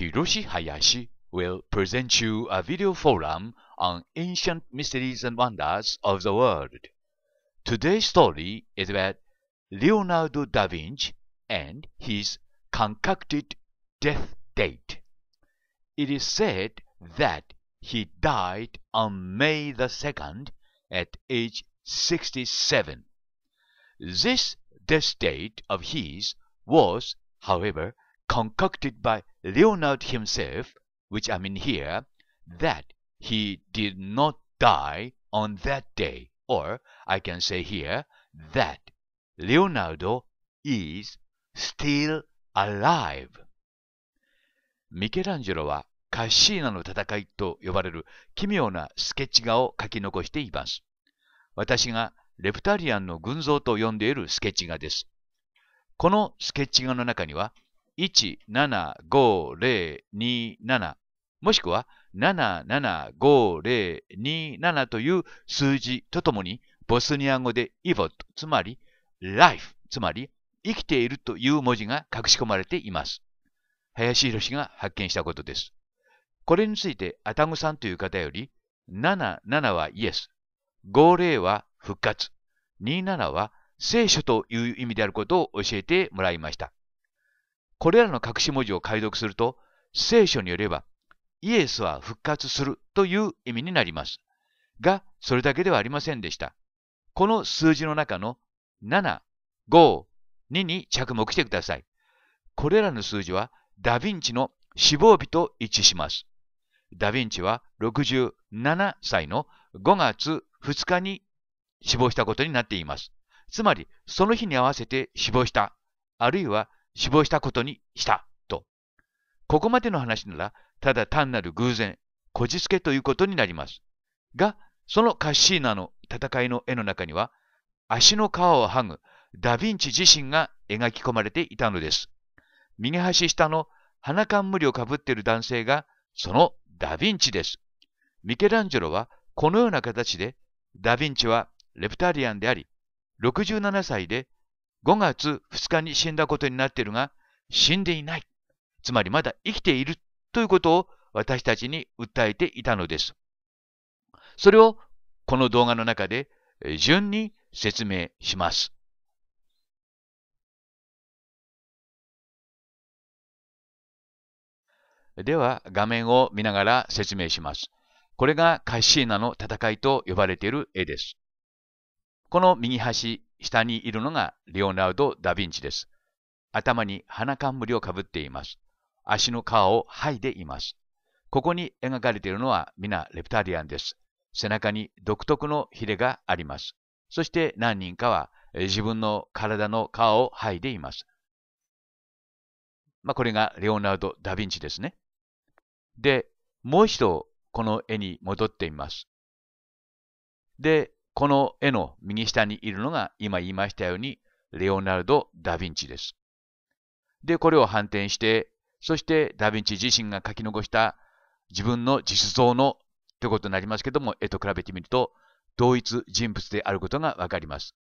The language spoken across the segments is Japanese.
Hiroshi Hayashi will present you a video forum on ancient mysteries and wonders of the world. Today's story is about Leonardo da Vinci and his concocted death date. It is said that he died on May the 2nd at age 67. This death date of his was, however, concocted by Leonard himself, which I mean here, that he did not die on that day, or I can say here that Leonardo is still alive. ミケランジェロはカッシーナの戦いと呼ばれる奇妙なスケッチ画を書き残しています。私がレプタリアンの群像と呼んでいるスケッチ画です。このスケッチ画の中には175027もしくは775027という数字とともにボスニア語でイボット、つまり life、つまり生きているという文字が隠し込まれています。林博が発見したことです。これについてアタグさんという方より77はイエス、50は復活、27は聖書という意味であることを教えてもらいました。これらの隠し文字を解読すると、聖書によれば、イエスは復活するという意味になります。が、それだけではありませんでした。この数字の中の7、5、2に着目してください。これらの数字はダヴィンチの死亡日と一致します。ダヴィンチは67歳の5月2日に死亡したことになっています。つまり、その日に合わせて死亡した、あるいは死亡したことにした、と。ここまでの話なら、ただ単なる偶然、こじつけということになります。が、そのカッシーナの戦いの絵の中には、足の皮を剥ぐダヴィンチ自身が描き込まれていたのです。右端下の花冠をかぶっている男性が、そのダヴィンチです。ミケランジェロはこのような形で、ダヴィンチはレプタリアンであり、67歳で5月2日に死んだことになっているが、死んでいない。つまりまだ生きているということを私たちに訴えていたのです。それをこの動画の中で順に説明します。では画面を見ながら説明します。これがカッシーナの戦いと呼ばれている絵です。この右端下にいるのがレオナルド・ダ・ヴィンチです。頭に花冠をかぶっています。足の皮を剥いでいます。ここに描かれているのは皆レプタリアンです。背中に独特のヒレがあります。そして何人かは自分の体の皮を剥いでいます。まあ、これがレオナルド・ダ・ヴィンチですね。で、もう一度この絵に戻ってみます。で、この絵の右下にいるのが今言いましたようにレオナルド・ダ・ヴィンチです。で、これを反転して、そしてダ・ヴィンチ自身が書き残した自分の実像のということになりますけども、絵と比べてみると同一人物であることがわかります。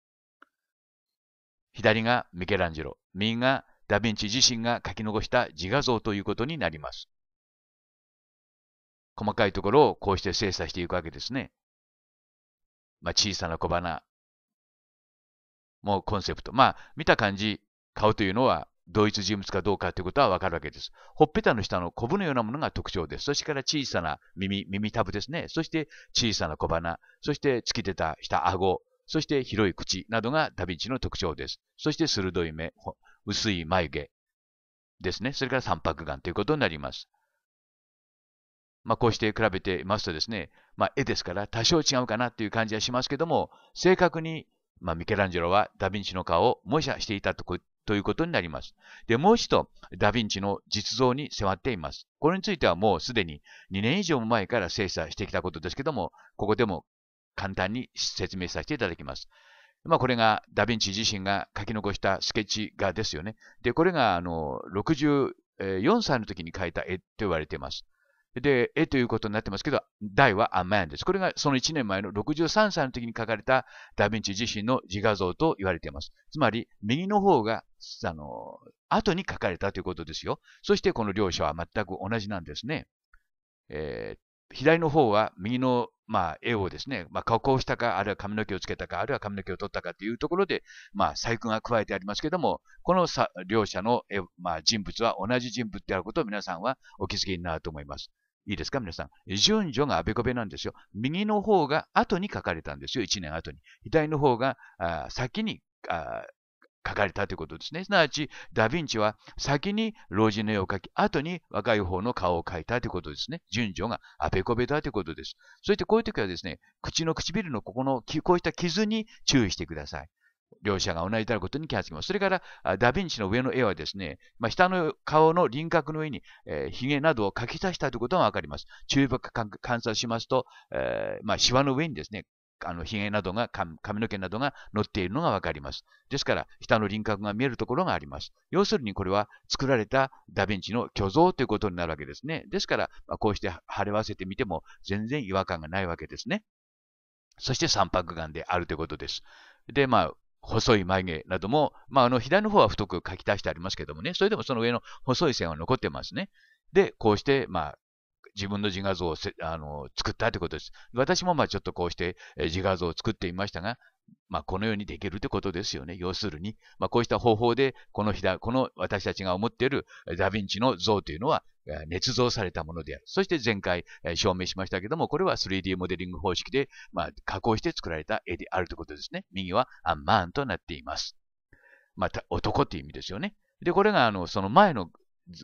左がミケランジェロ、右がダ・ヴィンチ自身が書き残した自画像ということになります。細かいところをこうして精査していくわけですね。まあ、小さな小花もコンセプト。まあ、見た感じ、顔というのは同一人物かどうかということはわかるわけです。ほっぺたの下のコブのようなものが特徴です。そしてから小さな耳、耳たぶですね。そして小さな小鼻、そして突き出た下顎、そして広い口などがダヴィンチの特徴です。そして鋭い目、薄い眉毛ですね。それから三白眼ということになります。まあ、こうして比べてますとですね、まあ、絵ですから多少違うかなという感じはしますけども、正確に、まあ、ミケランジェロはダヴィンチの顔を模写していたとということになります。で、もう一度、ダヴィンチの実像に迫っています。これについてはもうすでに2年以上も前から精査してきたことですけども、ここでも簡単に説明させていただきます。まあ、これがダヴィンチ自身が書き残したスケッチ画ですよね。で、これがあの64歳の時に描いた絵と言われています。で、絵ということになってますけど、題はアマンです。これがその1年前の63歳の時に書かれたダヴィンチ自身の自画像と言われています。つまり、右の方が、あの、後に書かれたということですよ。そしてこの両者は全く同じなんですね。えー、左の方は右の、まあ、絵をですね、まあ、加工したか、あるいは髪の毛をつけたか、あるいは髪の毛を取ったかというところで、まあ、細工が加えてありますけども、この両者のまあ、人物は同じ人物であることを皆さんはお気づきになると思います。いいですか皆さん。順序があべこべなんですよ。右の方が後に書かれたんですよ。1年後に。左の方が先に書かれたということですね。すなわち、ダ・ヴィンチは先に老人の絵を描き、後に若い方の顔を描いたということですね。順序があべこべだということです。そしてこういう時はですね、口の唇のここの、こういった傷に注意してください。両者が同じであることに気がつきます。それから、ダヴィンチの上の絵はですね、まあ、下の顔の輪郭の上に、えー、などを描き足したということがわかります。中部観察しますと、えー、まあ、シワの上にですね、あの、髭などが、髪の毛などが乗っているのがわかります。ですから、下の輪郭が見えるところがあります。要するに、これは作られたダヴィンチの虚像ということになるわけですね。ですから、まあ、こうして貼れ合わせてみても全然違和感がないわけですね。そして三白眼であるということです。で、まあ、細い眉毛なども、まあ、あの左の方は太く書き足してありますけどもね、それでもその上の細い線は残ってますね。で、こうして、まあ、自分の自画像をあの作ったということです。私もまあちょっとこうして自画像を作っていましたが、まあ、このようにできるということですよね。要するに、まあ、こうした方法で、この左、この私たちが思っているダヴィンチの像というのは、捏造されたものである。そして前回、証明しましたけども、これは 3D モデリング方式で、まあ、加工して作られた絵であるということですね。右はアンマーンとなっています。また、男っていう意味ですよね。で、これが、あの、その前の、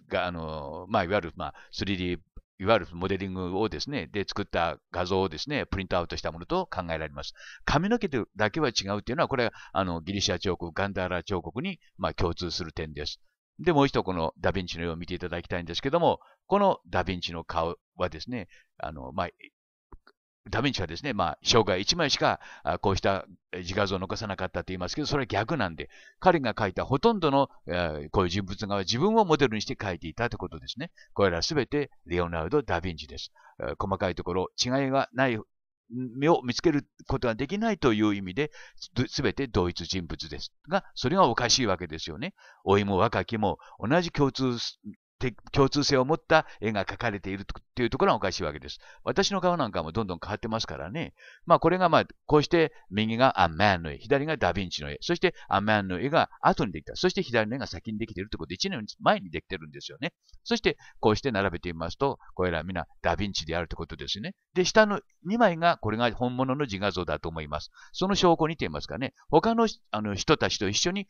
が、あの、まあ、いわゆる、まあ、3D いわゆるモデリングをですね、で作った画像をですね、プリントアウトしたものと考えられます。髪の毛だけは違うというのは、これはあのギリシャ彫刻、ガンダーラ彫刻にまあ共通する点です。で、もう一度このダヴィンチの絵を見ていただきたいんですけども、このダヴィンチの顔はですね、あの、まあ、ダヴィンチはですね、まあ、生涯1枚しかこうした自画像を残さなかったと言いますけど、それは逆なんで、彼が描いたほとんどの、こういう人物画は自分をモデルにして描いていたということですね。これらすべてレオナルド・ダヴィンチです。細かいところ、違いがないを見つけることができないという意味で、すべて同一人物です。が、それがおかしいわけですよね。老いも若きも同じ共通共通性を持った絵が描かれているというところがおかしいわけです。私の顔なんかもどんどん変わってますからね。まあこれがまあ、こうして右がアンマンの絵、左がダヴィンチの絵、そしてアンマンの絵が後にできた、そして左の絵が先にできているということで1年前にできてるんですよね。そしてこうして並べてみますと、これら皆ダヴィンチであるということですね。で、下の2枚がこれが本物の自画像だと思います。その証拠にといますかね、他のあの人たちと一緒に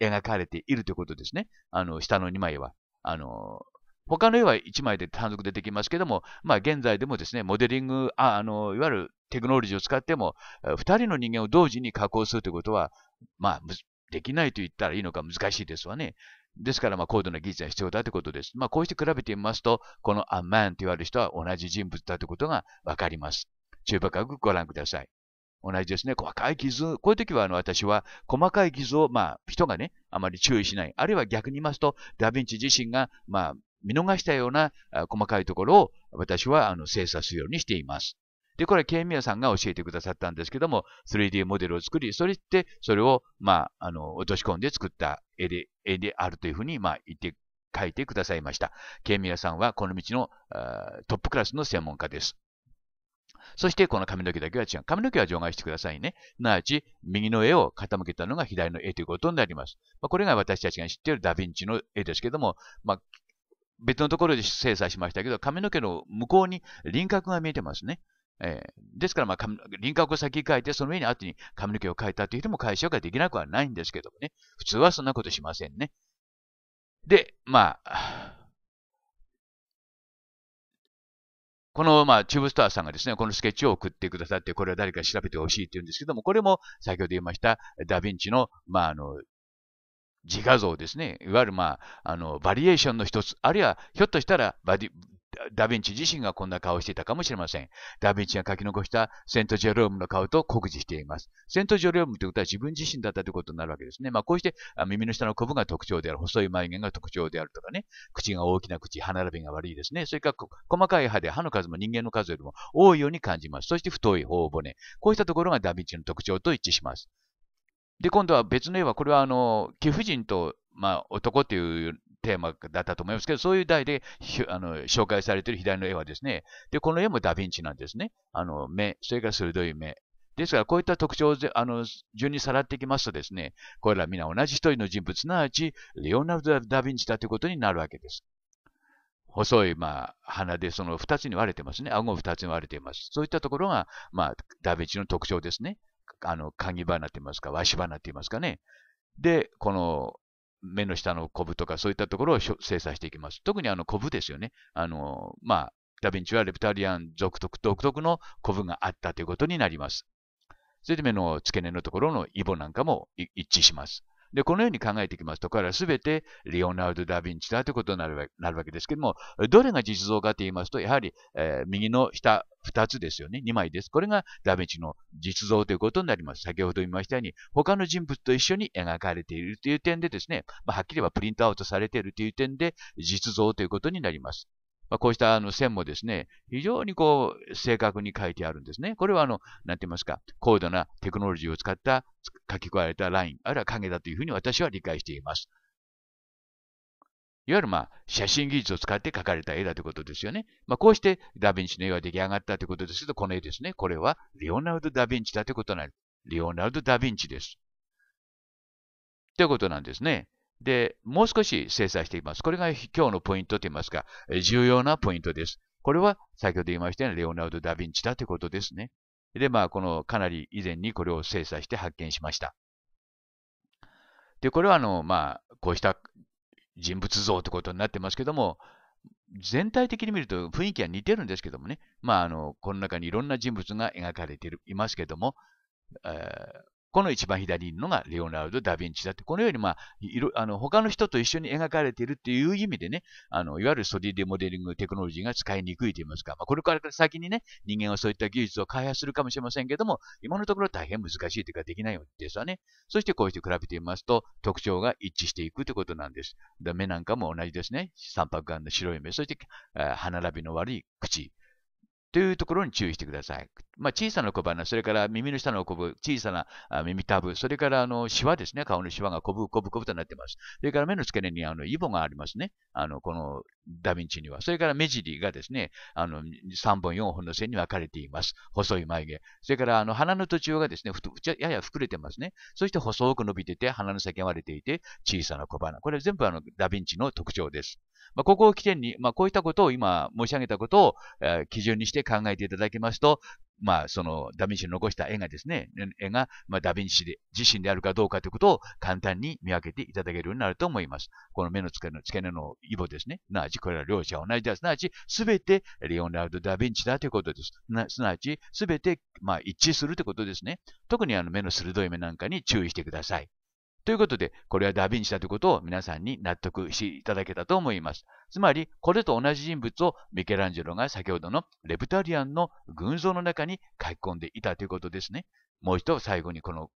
描かれているということですね。あの、下の2枚は。あの、他の絵は1枚で単独でできますけども、まあ現在でもですね、モデリング、ああの、いわゆるテクノロジーを使っても、2人の人間を同時に加工するということは、まあ、できないと言ったらいいのか難しいですわね。ですから、まあ、高度な技術が必要だということです。まあ、こうして比べてみますと、このアマンと言われる人は同じ人物だということがわかります。注意深くご覧ください。同じですね。細かい傷、こういう時はあの私は細かい傷を、まあ、人がね、あまり注意しない。あるいは逆に言いますと、ダヴィンチ自身が、まあ、見逃したような細かいところを私はあの精査するようにしています。で、これはケイミヤさんが教えてくださったんですけども、3D モデルを作り、それって、それを、まあ、あの、落とし込んで作った絵で、絵であるというふうに、まあ、言って、書いてくださいました。ケイミヤさんはこの道のトップクラスの専門家です。そしてこの髪の毛だけは違う。髪の毛は除外してくださいね。すなわち、右の絵を傾けたのが左の絵ということになります。まあ、これが私たちが知っているダヴィンチの絵ですけども、まあ、別のところで精査しましたけど、髪の毛の向こうに輪郭が見えてますね。えー、ですから、まあ、輪郭を先に書いて、その上に後に髪の毛を描いたという人も解消ができなくはないんですけどもね。普通はそんなことしませんね。で、まあ、この、まあ、チューブスターさんがですね、このスケッチを送ってくださって、これは誰か調べてほしいって言うんですけども、これも先ほど言いました、ダヴィンチの、まあ、あの、自画像ですね。いわゆる、まあ、あの、バリエーションの一つ、あるいは、ひょっとしたらバディ、ダヴィンチ自身がこんな顔をしていたかもしれません。ダヴィンチが書き残したセント・ジェロームの顔と酷似しています。セント・ジェロームということは自分自身だったということになるわけですね。まあ、こうして耳の下のコブが特徴である、細い眉毛が特徴であるとかね、口が大きな口、歯並びが悪いですね。それから細かい歯で歯の数も人間の数よりも多いように感じます。そして太い頬骨。こうしたところがダヴィンチの特徴と一致します。で、今度は別の絵は、これはあの、貴婦人と、まあ、男というテーマだったと思いますけど、そういう題でひあの紹介されている左の絵はですね、で、この絵もダヴィンチなんですね。あの、目、それから鋭い目。ですから、こういった特徴をあの順にさらっていきますとですね、これら皆同じ一人の人物、すなわち、レオナルド・ダ・ヴィンチだということになるわけです。細い、まあ、鼻でその2つに割れてますね。顎を2つに割れています。そういったところが、まあ、ダ・ヴィンチの特徴ですね。あの、鍵花って言いますか、和紙花って言いますかね。で、この目の下のコブとかそういったところを精査していきます。特にあのコブですよね。あの、まあ、ダヴィンチはレプタリアン独特のコブがあったということになります。それで目の付け根のところのイボなんかも一致します。で、このように考えていきますと、彼はすべてリオナルド・ダ・ヴィンチだということになるわけですけども、どれが実像かと言いますと、やはり、えー、右の下2つですよね。2枚です。これがダ・ヴィンチの実像ということになります。先ほど言いましたように、他の人物と一緒に描かれているという点でですね、まあ、はっきりはプリントアウトされているという点で、実像ということになります。まあ、こうしたあの線もですね、非常にこう正確に書いてあるんですね。これはあの、なんて言いますか、高度なテクノロジーを使った書き加えたライン、あるいは影だというふうに私は理解しています。いわゆるまあ写真技術を使って描かれた絵だということですよね。まあ、こうしてダ・ヴィンチの絵は出来上がったということですけど、この絵ですね。これはレオナルド・ダ・ヴィンチだということになる。レオナルド・ダ・ヴィンチです。ということなんですね。で、もう少し精査していきます。これが今日のポイントといいますか、重要なポイントです。これは先ほど言いましたようにレオナルド・ダ・ヴィンチだということですね。で、まあ、このかなり以前にこれを精査して発見しました。で、これはあの、まあ、こうした人物像ということになってますけども、全体的に見ると雰囲気は似てるんですけどもね、まあ、あのこの中にいろんな人物が描かれていますけども、えー、この一番左にいるのがレオナルド・ダ・ヴィンチだって、このように、まあ、いろあの他の人と一緒に描かれているっていう意味でね、あのいわゆるソ3デモデリングテクノロジーが使いにくいといいますか、まあ、これから先にね、人間はそういった技術を開発するかもしれませんけども、今のところ大変難しいというかできないですわね。そしてこうして比べてみますと、特徴が一致していくということなんです。目なんかも同じですね。三白眼の白い目、そして、えー、歯並びの悪い口。というところに注意してください。まあ、小さな小鼻、それから耳の下のこぶ、小さな耳たぶ、それからあのシワですね、顔のシワがこぶこぶこぶとなってます。それから目の付け根にあのイボがありますね、あのこのダヴィンチには。それから目尻がですね、あの3本、4本の線に分かれています。細い眉毛。それからあの鼻の途中がですね、やや膨れてますね。そして細く伸びてて、鼻の先が割れていて、小さな小鼻。これは全部あのダヴィンチの特徴です。まあ、ここを起点に、まあ、こういったことを今申し上げたことを、えー、基準にして考えていただけますと、まあ、そのダヴィンチの残した絵がですね、絵が、まあ、ダヴィンチで自身であるかどうかということを簡単に見分けていただけるようになると思います。この目の付け根の付け根のイボですね。すなわち、これは両者同じですなわち、すべてレオナルド・ダヴィンチだということです。すなわち、すべて、まあ、一致するということですね。特にあの目の鋭い目なんかに注意してください。ということで、これはダヴィンチだということを皆さんに納得していただけたと思います。つまり、これと同じ人物をミケランジェロが先ほどのレプタリアンの群像の中に書き込んでいたということですね。もう一度最後にこの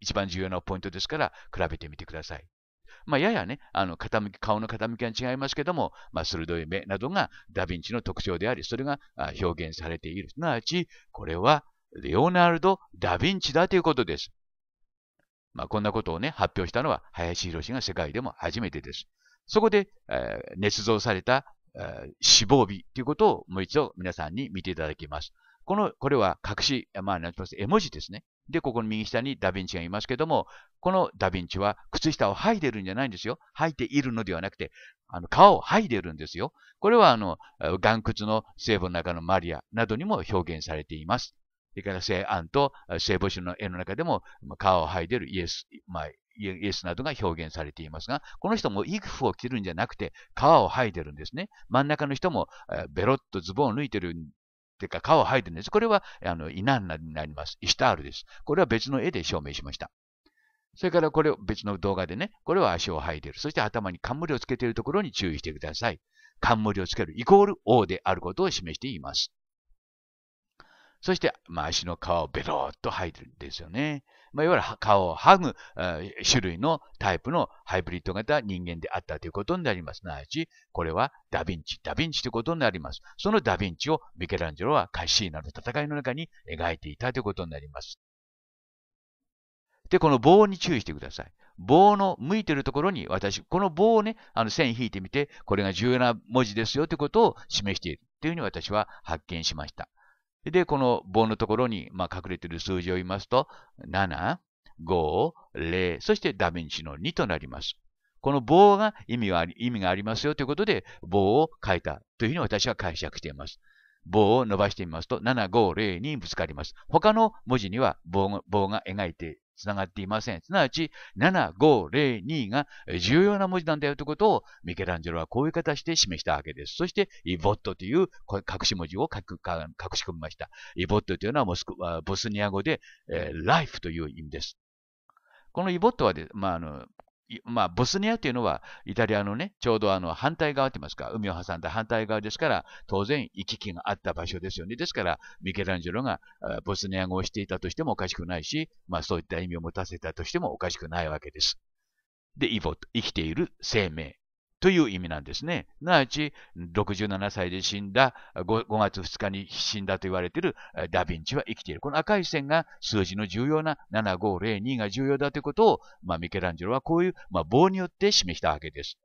一番重要なポイントですから比べてみてください。まあ、ややね、あの傾き顔の傾きは違いますけども、まあ、鋭い目などがダ・ヴィンチの特徴であり、それが表現されている。すなわち、これはレオナルド・ダ・ヴィンチだということです。まあ、こんなことをね、発表したのは林博士が世界でも初めてです。そこで、えー、捏造された、えー、死亡日ということをもう一度皆さんに見ていただきます。この、これは隠し、まあ、なんて絵文字ですね。で、ここの右下にダヴィンチがいますけども、このダヴィンチは靴下を剥いでるんじゃないんですよ。履いているのではなくて、あの、皮を剥いでるんですよ。これはあの、岩窟の聖母の中のマリアなどにも表現されています。れから聖安と聖母子の絵の中でも、皮を剥いでるイエス、まあ、イエスなどが表現されていますが、この人も衣服を着るんじゃなくて、皮を剥いでるんですね。真ん中の人もベロッとズボンを抜いてるてか皮を剥いでるんです。これは、あの、イナンになります。イシタールです。これは別の絵で証明しました。それからこれを別の動画でね、これは足を剥いでる。そして頭に冠をつけているところに注意してください。冠をつけるイコール王であることを示しています。そして、まあ、足の皮をベローっと剥いでるんですよね。まあ、いわゆる顔を剥ぐ、えー、種類のタイプのハイブリッド型人間であったということになります。すなわち、これはダヴィンチ、ダヴィンチということになります。そのダヴィンチをミケランジェロはカッシーナの戦いの中に描いていたということになります。で、この棒に注意してください。棒の向いてるところに私、この棒をね、あの線引いてみて、これが重要な文字ですよということを示しているというふうに私は発見しました。で、この棒のところに、まあ、隠れている数字を言いますと、7、5、0、そしてダヴィンチの2となります。この棒が意味は意味がありますよということで、棒を書いたというふうに私は解釈しています。棒を伸ばしてみますと、750にぶつかります。他の文字には棒が描いてつながっていません。すなわち、7502が重要な文字なんだよということを、ミケランジェロはこういう形で示したわけです。そして、イボットという隠し文字を隠し込みました。イボットというのはモスクボスニア語で、えー、ライフという意味です。このイボットはまあ、あのまあ、ボスニアというのは、イタリアのね、ちょうどあの反対側と言いますか、海を挟んだ反対側ですから、当然行き来があった場所ですよね。ですから、ミケランジェロがボスニア語をしていたとしてもおかしくないし、まあそういった意味を持たせたとしてもおかしくないわけです。で、イボ、と、生きている生命。という意味なんですね。すなわち、67歳で死んだ5、5月2日に死んだと言われているダヴィンチは生きている。この赤い線が数字の重要な7502が重要だということを、まあ、ミケランジェロはこういう、まあ、棒によって示したわけです。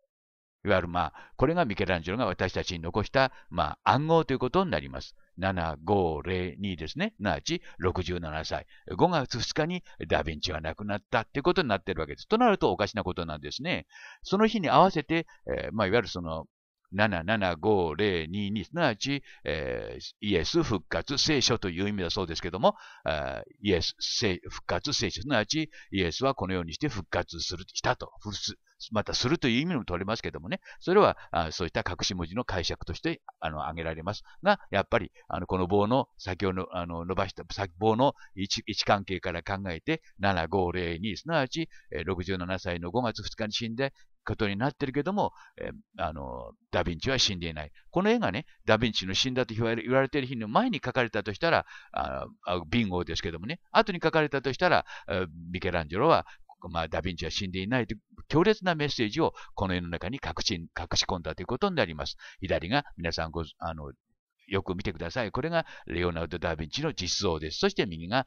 いわゆる、まあ、これがミケランジェロが私たちに残した、まあ、暗号ということになります。7502ですね。なわち67歳。5月2日にダヴィンチは亡くなったってことになってるわけです。となるとおかしなことなんですね。その日に合わせて、えー、まあ、いわゆるその、775022すなわち、えー、イエス復活聖書という意味だそうですけども、イエス復活聖書すなわちイエスはこのようにして復活するしたと、またするという意味も取れますけどもね、それはあそういった隠し文字の解釈としてあの挙げられますが、やっぱりあのこの棒の先ほのあの伸ばした棒の位置位置関係から考えて、7502、すなわち67歳の5月2日に死んで、ことになってるけども、えあのダ・ヴィンチは死んでいない。この絵がね、ダ・ヴィンチの死んだと言われている日の前に描かれたとしたら、あビンゴですけどもね、後に描かれたとしたら、ミケランジェロはまあ、ダヴィンチは死んでいないと強烈なメッセージをこの世の中に隠し隠し込んだということになります。左が皆さんごあのよく見てください。これがレオナルド・ダ・ヴィンチの実像です。そして右が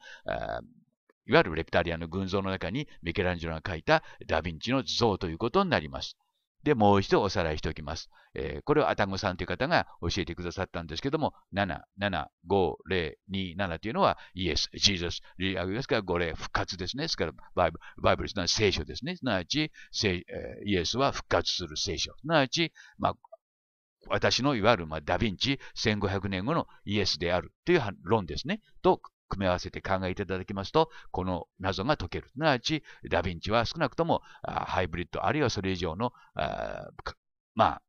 いわゆるレプタリアの群像の中にミケランジェロが描いたダ・ヴィンチの像ということになります。で、もう一度おさらいしておきます。えー、これをアタグゴさんという方が教えてくださったんですけども、7、7、5、0、2、7というのは、イエス、ジーザス、リアグですから、5、霊、復活ですね。ですから、バイブル、バイブルすなわち聖書ですね。すなわち、えー、イエスは復活する聖書。すなわち、まあ、私のいわゆる、まあ、ダヴィンチ1500年後のイエスであるという論ですね。と組み合わせて考えていただきますと、この謎が解ける。すなわち、ダヴィンチは少なくともハイブリッド、あるいはそれ以上の、あまあ、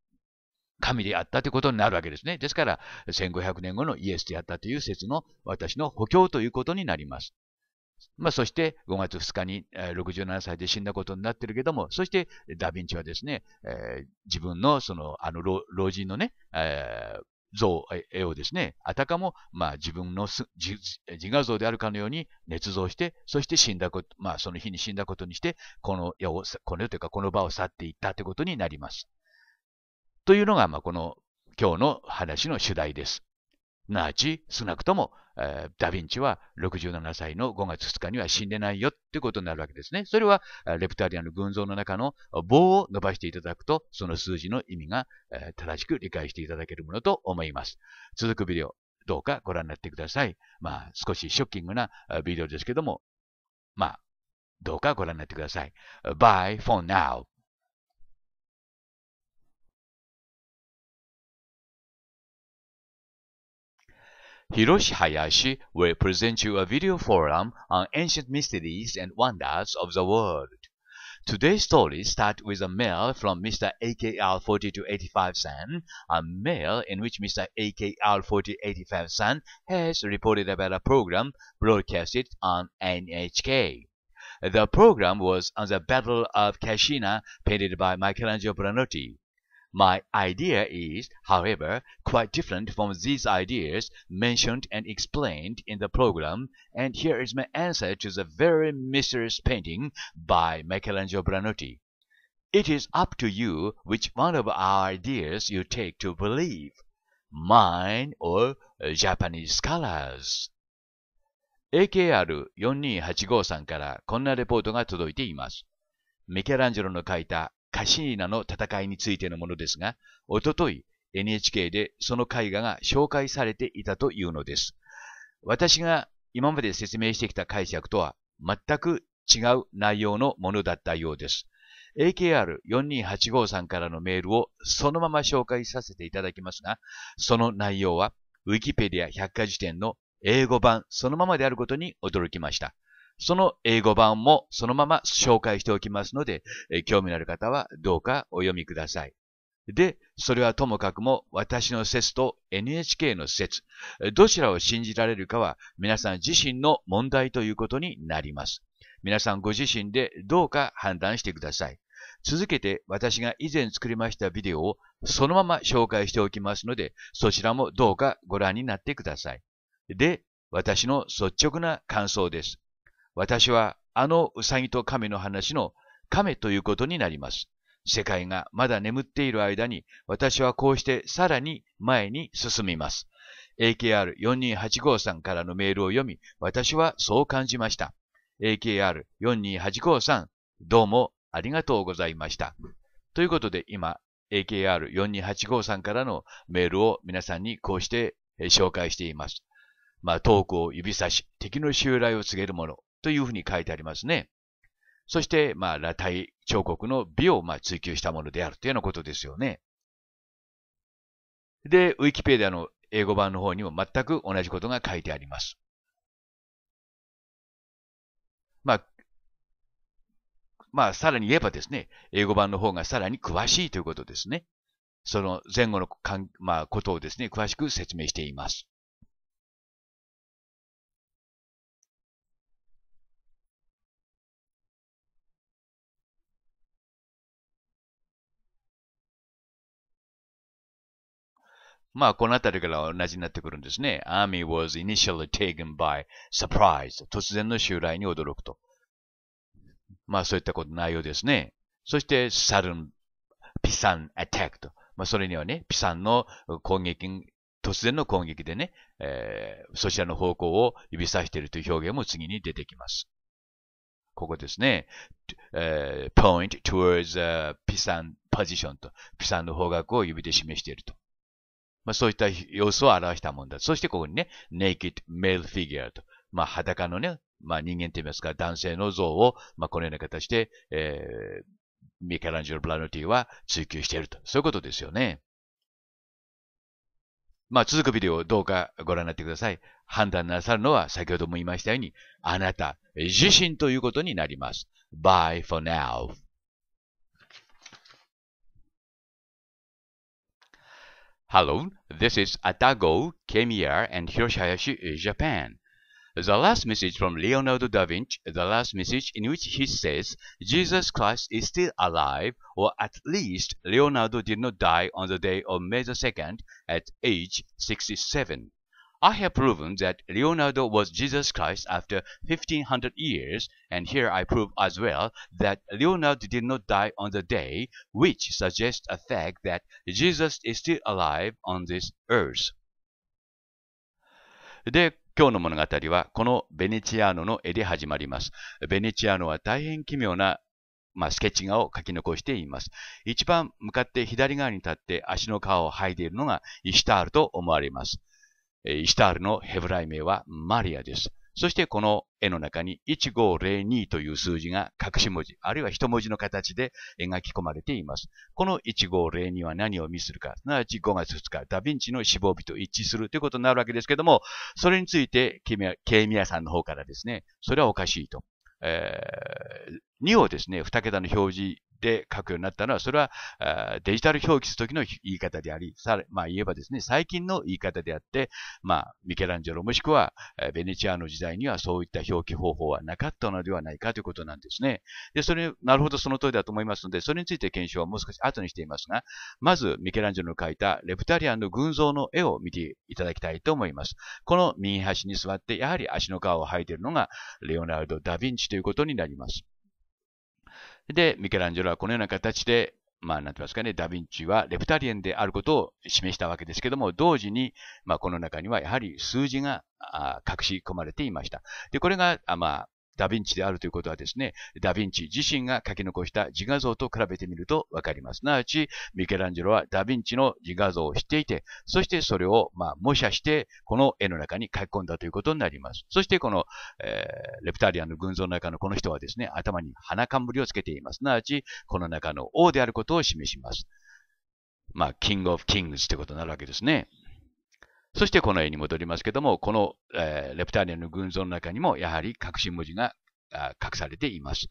神であったということになるわけですね。ですから、1500年後のイエスであったという説の私の補強ということになります。まあ、そして5月2日に67歳で死んだことになってるけども、そしてダ・ヴィンチはですね、えー、自分のそのあの老人のね、えー、像、絵をですね、あたかも、まあ、自分の自画像であるかのように捏造して、そして死んだこと、まあ、その日に死んだことにして、この世を、この世というか、この場を去っていったということになります。というのが、まあ、この今日の話の主題です。なち、少なくとも、ダヴィンチは67歳の5月2日には死んでないよってことになるわけですね。それは、レプタリアンの群像の中の棒を伸ばしていただくと、その数字の意味が、正しく理解していただけるものと思います。続くビデオ、どうかご覧になってください。まあ、少しショッキングなビデオですけども、まあ、どうかご覧になってください。b y e for now. Hiroshi Hayashi will present you a video forum on ancient mysteries and wonders of the world. Today's story starts with a mail from Mr. AKR 4285 San, a mail in which Mr. AKR 4285 San has reported about a program broadcasted on NHK. The program was on the Battle of Kashina, painted by Michelangelo Branotti. My idea is, however, quite different from these ideas mentioned and explained in the program, and here is my answer to the very mysterious painting by Michelangelo Branotti. It is up to you which one of our ideas you take to believe, mine or Japanese scholars. AKR4285 号さんからこんなレポートが届いています。ミケランジェロの書いたカシーナの戦いについてのものですが、おととい NHK でその絵画が紹介されていたというのです。私が今まで説明してきた解釈とは全く違う内容のものだったようです。AKR4285 さんからのメールをそのまま紹介させていただきますが、その内容はウィキペディア百科事典の英語版そのままであることに驚きました。その英語版もそのまま紹介しておきますので、興味のある方はどうかお読みください。で、それはともかくも私の説と NHK の説、どちらを信じられるかは皆さん自身の問題ということになります。皆さんご自身でどうか判断してください。続けて私が以前作りましたビデオをそのまま紹介しておきますので、そちらもどうかご覧になってください。で、私の率直な感想です。私はあのウサギと亀の話の亀ということになります。世界がまだ眠っている間に、私はこうしてさらに前に進みます。AKR4285 さんからのメールを読み、私はそう感じました。AKR4285 さん、どうもありがとうございました。ということで今、AKR4285 さんからのメールを皆さんにこうして紹介しています。まあ、遠くを指さし、敵の襲来を告げるもの、というふうに書いてありますね。そして、まあ、裸体彫刻の美を、まあ、追求したものであるというようなことですよね。で、ウィキペディアの英語版の方にも全く同じことが書いてあります。まあ、まあ、さらに言えばですね、英語版の方がさらに詳しいということですね。その前後のかん、まあ、ことをですね、詳しく説明しています。まあ、このあたりから同じになってくるんですね。Army was initially taken by surprise. 突然の襲来に驚くと。まあ、そういったこと内容ですね。そして、sudden, ピサン attack と。まあ、それにはね、ピサンの攻撃、突然の攻撃でね、えー、そちらの方向を指さしているという表現も次に出てきます。ここですね。えー、point towards a Pisan position と、ピサンの方角を指で示していると。まあ、そういった様子を表したもんだ。そしてここにね、naked male figure と、まあ、裸のね、まあ、人間と言いますか、男性の像を、まあ、このような形で、えー、ミケランジェロ・ブラノティは追求していると。そういうことですよね。まあ、続くビデオをどうかご覧になってください。判断なさるのは、先ほども言いましたように、あなた自身ということになります。Bye for now. Hello, this is Atago Kemiya and Hiroshayashi, uh, Japan. The last message from Leonardo da Vinci, the last message in which he says Jesus Christ is still alive, or at least Leonardo did not die on the day of May the 2nd at age 67. I have proven that Leonardo was Jesus Christ after 1500 years, and here I prove as well that Leonardo did not die on the day, which suggests a fact that Jesus is still alive on this earth. で、今日の物語はこのベネチアーノの絵で始まります。ベネチアーノは大変奇妙なまあ、スケッチ画を描き残しています。一番向かって左側に立って足の皮を剥いでいるのがイシュタールと思われます。イシュタールのヘブライ名はマリアです。そしてこの絵の中に1502という数字が隠し文字、あるいは一文字の形で描き込まれています。この1502は何を意味するか、すなわち5月2日、ダヴィンチの死亡日と一致するということになるわけですけども、それについて、ケイミヤさんの方からですね、それはおかしいと。えー、2をですね、2桁の表示で書くようになったのは、それはデジタル表記するときの言い方であり、さまあ言えばですね、最近の言い方であって、まあ、ミケランジェロもしくは、ベネチアの時代にはそういった表記方法はなかったのではないかということなんですね。で、それ、なるほどその通りだと思いますので、それについて検証はもう少し後にしていますが、まず、ミケランジェロの描いたレプタリアンの群像の絵を見ていただきたいと思います。この右端に座って、やはり足の皮を履いているのが、レオナルド・ダ・ヴィンチということになります。で、ミケランジェロはこのような形で、まあ、なんて言いますかね、ダヴィンチはレプタリエンであることを示したわけですけども、同時に、まあ、この中にはやはり数字が隠し込まれていました。で、これが、まあ、ダヴィンチであるということはですね、ダヴィンチ自身が書き残した自画像と比べてみるとわかります。すなわち、ミケランジェロはダヴィンチの自画像を知っていて、そしてそれを、まあ、模写して、この絵の中に書き込んだということになります。そして、この、えー、レプタリアンの群像の中のこの人はですね、頭に花冠をつけています。すなわち、この中の王であることを示します。まあ、キングオブキングスということになるわけですね。そしてこの絵に戻りますけども、この、えー、レプタリアの群像の中にもやはり隠し文字が隠されています。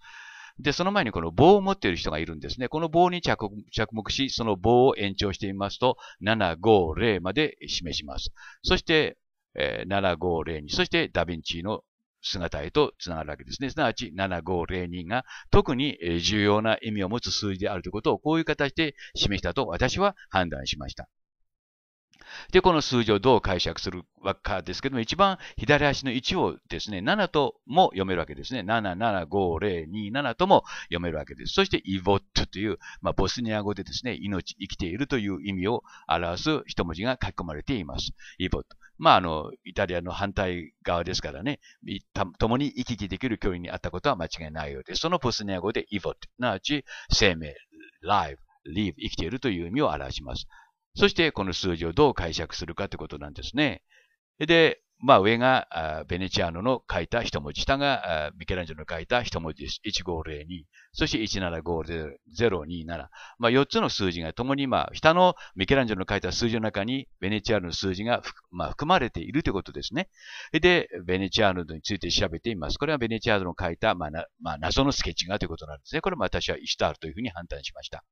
で、その前にこの棒を持っている人がいるんですね。この棒に着目し、その棒を延長してみますと、750まで示します。そして、えー、750に、そしてダヴィンチの姿へとつながるわけですね。すなわち7502が特に重要な意味を持つ数字であるということをこういう形で示したと私は判断しました。で、この数字をどう解釈するかですけども、一番左足の1をですね、7とも読めるわけですね。775027とも読めるわけです。そして、イボットという、まあ、ボスニア語でですね、命、生きているという意味を表す一文字が書き込まれています。イボット。まあ、あの、イタリアの反対側ですからね、共に行き来できる距離にあったことは間違いないようです。そのボスニア語でイボット、なわち生命、live、live、生きているという意味を表します。そしてこの数字をどう解釈するかということなんですね。で、まあ上がベネチアーノの書いた一文字、下がミケランジェロの書いた一文字です。1502、そして175027。まあ4つの数字が共に、まあ下のミケランジェロの書いた数字の中にベネチアーノの数字が、まあ、含まれているということですね。で、ベネチアーノについて調べています。これはベネチアーノの書いた、まあ、まあ、謎のスケッチ画ということなんですね。これも私はイシュタールというふうに判断しました。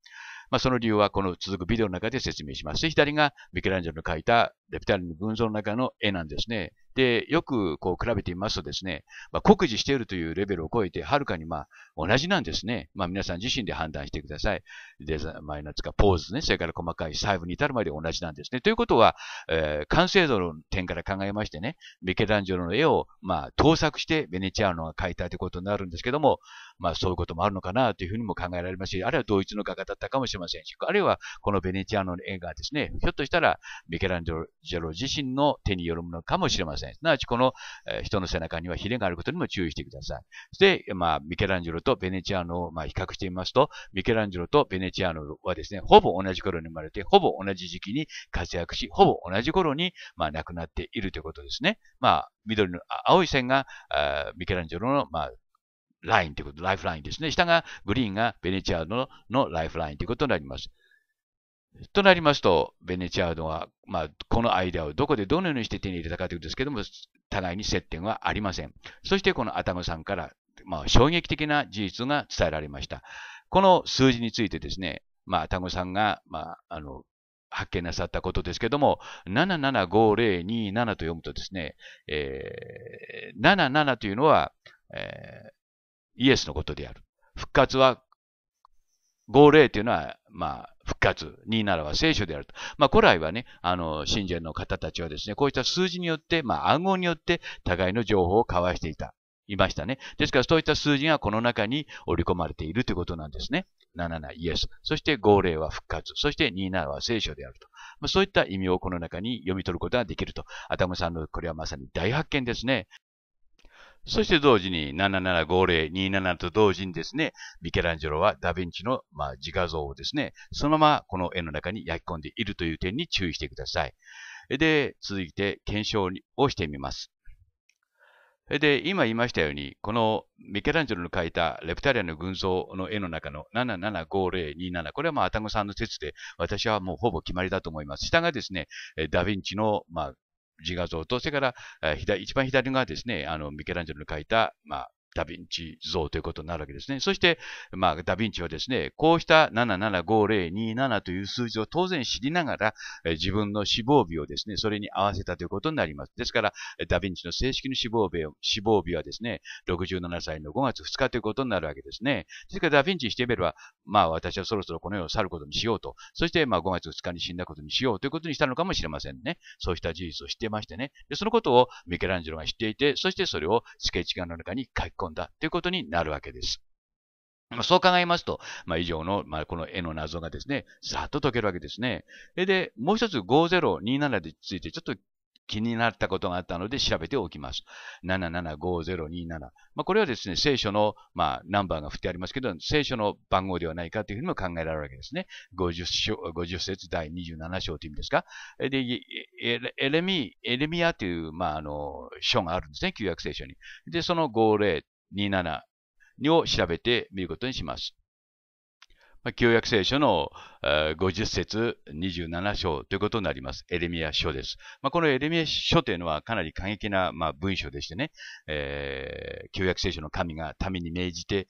まあ、その理由はこの続くビデオの中で説明します。左がミケランジェロの書いたレプタリンの群像の中の絵なんですね。で、よくこう比べてみますとですね、まあ、酷似しているというレベルを超えて、はるかにまあ同じなんですね。まあ皆さん自身で判断してください。デザイン、マイナスかポーズね、それから細かい細部に至るまで同じなんですね。ということは、えー、完成度の点から考えましてね、ミケランジェロの絵をまあ盗作してベネチアのノが描いたということになるんですけども、まあそういうこともあるのかなというふうにも考えられますし、あるいは同一の画家だったかもしれませんし、あるいはこのベネチアノの絵がですね、ひょっとしたらミケランジェロジェロ自身の手によるものかもしれません。すなわち、この、人の背中にはヒレがあることにも注意してください。そして、まあ、ミケランジェロとベネチアノを、まあ、比較してみますと、ミケランジェロとベネチアノはですね、ほぼ同じ頃に生まれて、ほぼ同じ時期に活躍し、ほぼ同じ頃に、まあ、亡くなっているということですね。まあ、緑の、青い線が、あミケランジェロの、まあ、ラインということ、ライフラインですね。下がグリーンがベネチアーノのライフラインということになります。となりますと、ベネチアードは、まあ、このアイデアをどこでどのようにして手に入れたかということですけども、互いに接点はありません。そしてこのアタムさんから、まあ、衝撃的な事実が伝えられました。この数字についてですね、まあ、アタムさんが、まあ、あの、発見なさったことですけども、775027と読むとですね、えー、77というのは、えー、イエスのことである。復活は、50というのは、まあ、復活になるは聖書であると。まあ、古来はね、あの、信者の方たちはですね、こうした数字によって、まあ、暗号によって互いの情報を交わしていた。いましたね。ですから、そういった数字がこの中に織り込まれているということなんですね。77イエス。そして、号令は復活。そして、27は聖書であると。まあ、そういった意味をこの中に読み取ることができると。アダムさんのこれはまさに大発見ですね。そして同時に7750、27と同時にですね、ミケランジェロはダヴィンチの、まあ、自画像をですね、そのままこの絵の中に焼き込んでいるという点に注意してください。で、続いて検証をしてみます。で、今言いましたように、このミケランジェロの描いたレプタリアの群像の絵の中の775027、これはまあ、アタゴさんの説で、私はもうほぼ決まりだと思います。下がですね、ダヴィンチの、まあ、自画像と、それから、一番左側ですね、あの、ミケランジェロの描いた、まあ、ダヴィンチ像ということになるわけですね。そして、まあ、ダヴィンチはですね、こうした775027という数字を当然知りながら、自分の死亡日をですね、それに合わせたということになります。ですから、ダヴィンチの正式の死亡日死亡日はですね、67歳の5月2日ということになるわけですね。ですから、ダヴィンチにしてみれば、まあ、私はそろそろこの世を去ることにしようと、そして、まあ、5月2日に死んだことにしようということにしたのかもしれませんね。そうした事実を知ってましてね。でそのことをミケランジェロが知っていて、そしてそれをスケッチ画の中に書き込んで込んだということになるわけです。そう考えますと、まあ、以上の、まあ、この絵の謎がですね、さっと解けるわけですね。で、もう一つ5027についてちょっと気になったことがあったので調べておきます。775027。まあ、これはですね、聖書の、まあ、ナンバーが振ってありますけど、聖書の番号ではないかというふうにも考えられるわけですね。50, 章50節第27章という意味ですか。で、エレミ、エレミアという、まあ、あの、書があるんですね、旧約聖書に。で、その号令27を調べてみることにします。旧約聖書の50節27章ということになります。エレミア書です。まあ、このエレミア書というのはかなり過激な、文章でしてね、えー、旧約聖書の神が民に命じて、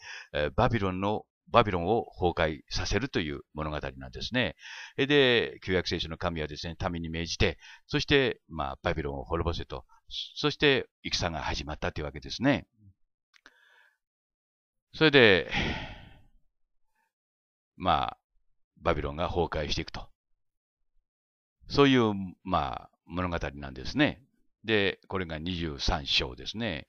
バビロンのバビロンを崩壊させるという物語なんですね。で、旧約聖書の神はですね、民に命じて、そして、まあ、バビロンを滅ぼせと、そして戦が始まったというわけですね。それで、まあ、バビロンが崩壊していくと。そういう、まあ、物語なんですね。で、これが23章ですね。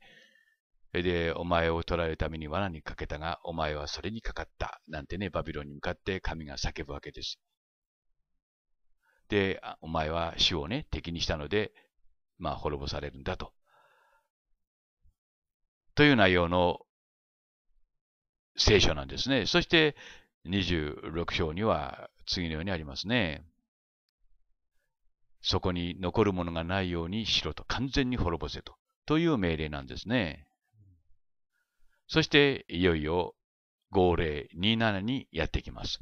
で、お前を取られるために罠にかけたが、お前はそれにかかった。なんてね、バビロンに向かって神が叫ぶわけです。で、お前は主をね、敵にしたので、まあ、滅ぼされるんだと。という内容の聖書なんですね。そして26章には次のようにありますね。そこに残るものがないようにしろと、完全に滅ぼせと、という命令なんですね。そしていよいよ5027にやってきます。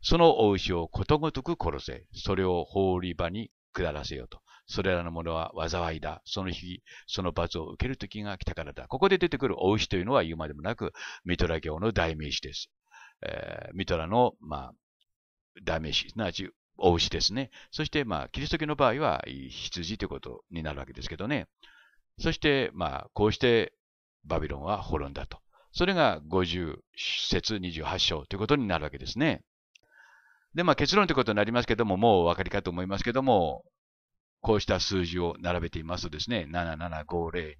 そのお牛をことごとく殺せ、それを放り場に下らせよと。それらのものは災いだ。その日、その罰を受ける時が来たからだ。ここで出てくるお牛というのは言うまでもなく、ミトラ行の代名詞です。えー、ミトラの、まあ、代名詞、すなわち、お牛ですね。そして、まあ、キリスト教の場合は、羊ということになるわけですけどね。そして、まあ、こうして、バビロンは滅んだと。それが50節28章ということになるわけですね。で、まあ結論ということになりますけども、もうお分かりかと思いますけども、こうした数字を並べていますとですね、775027。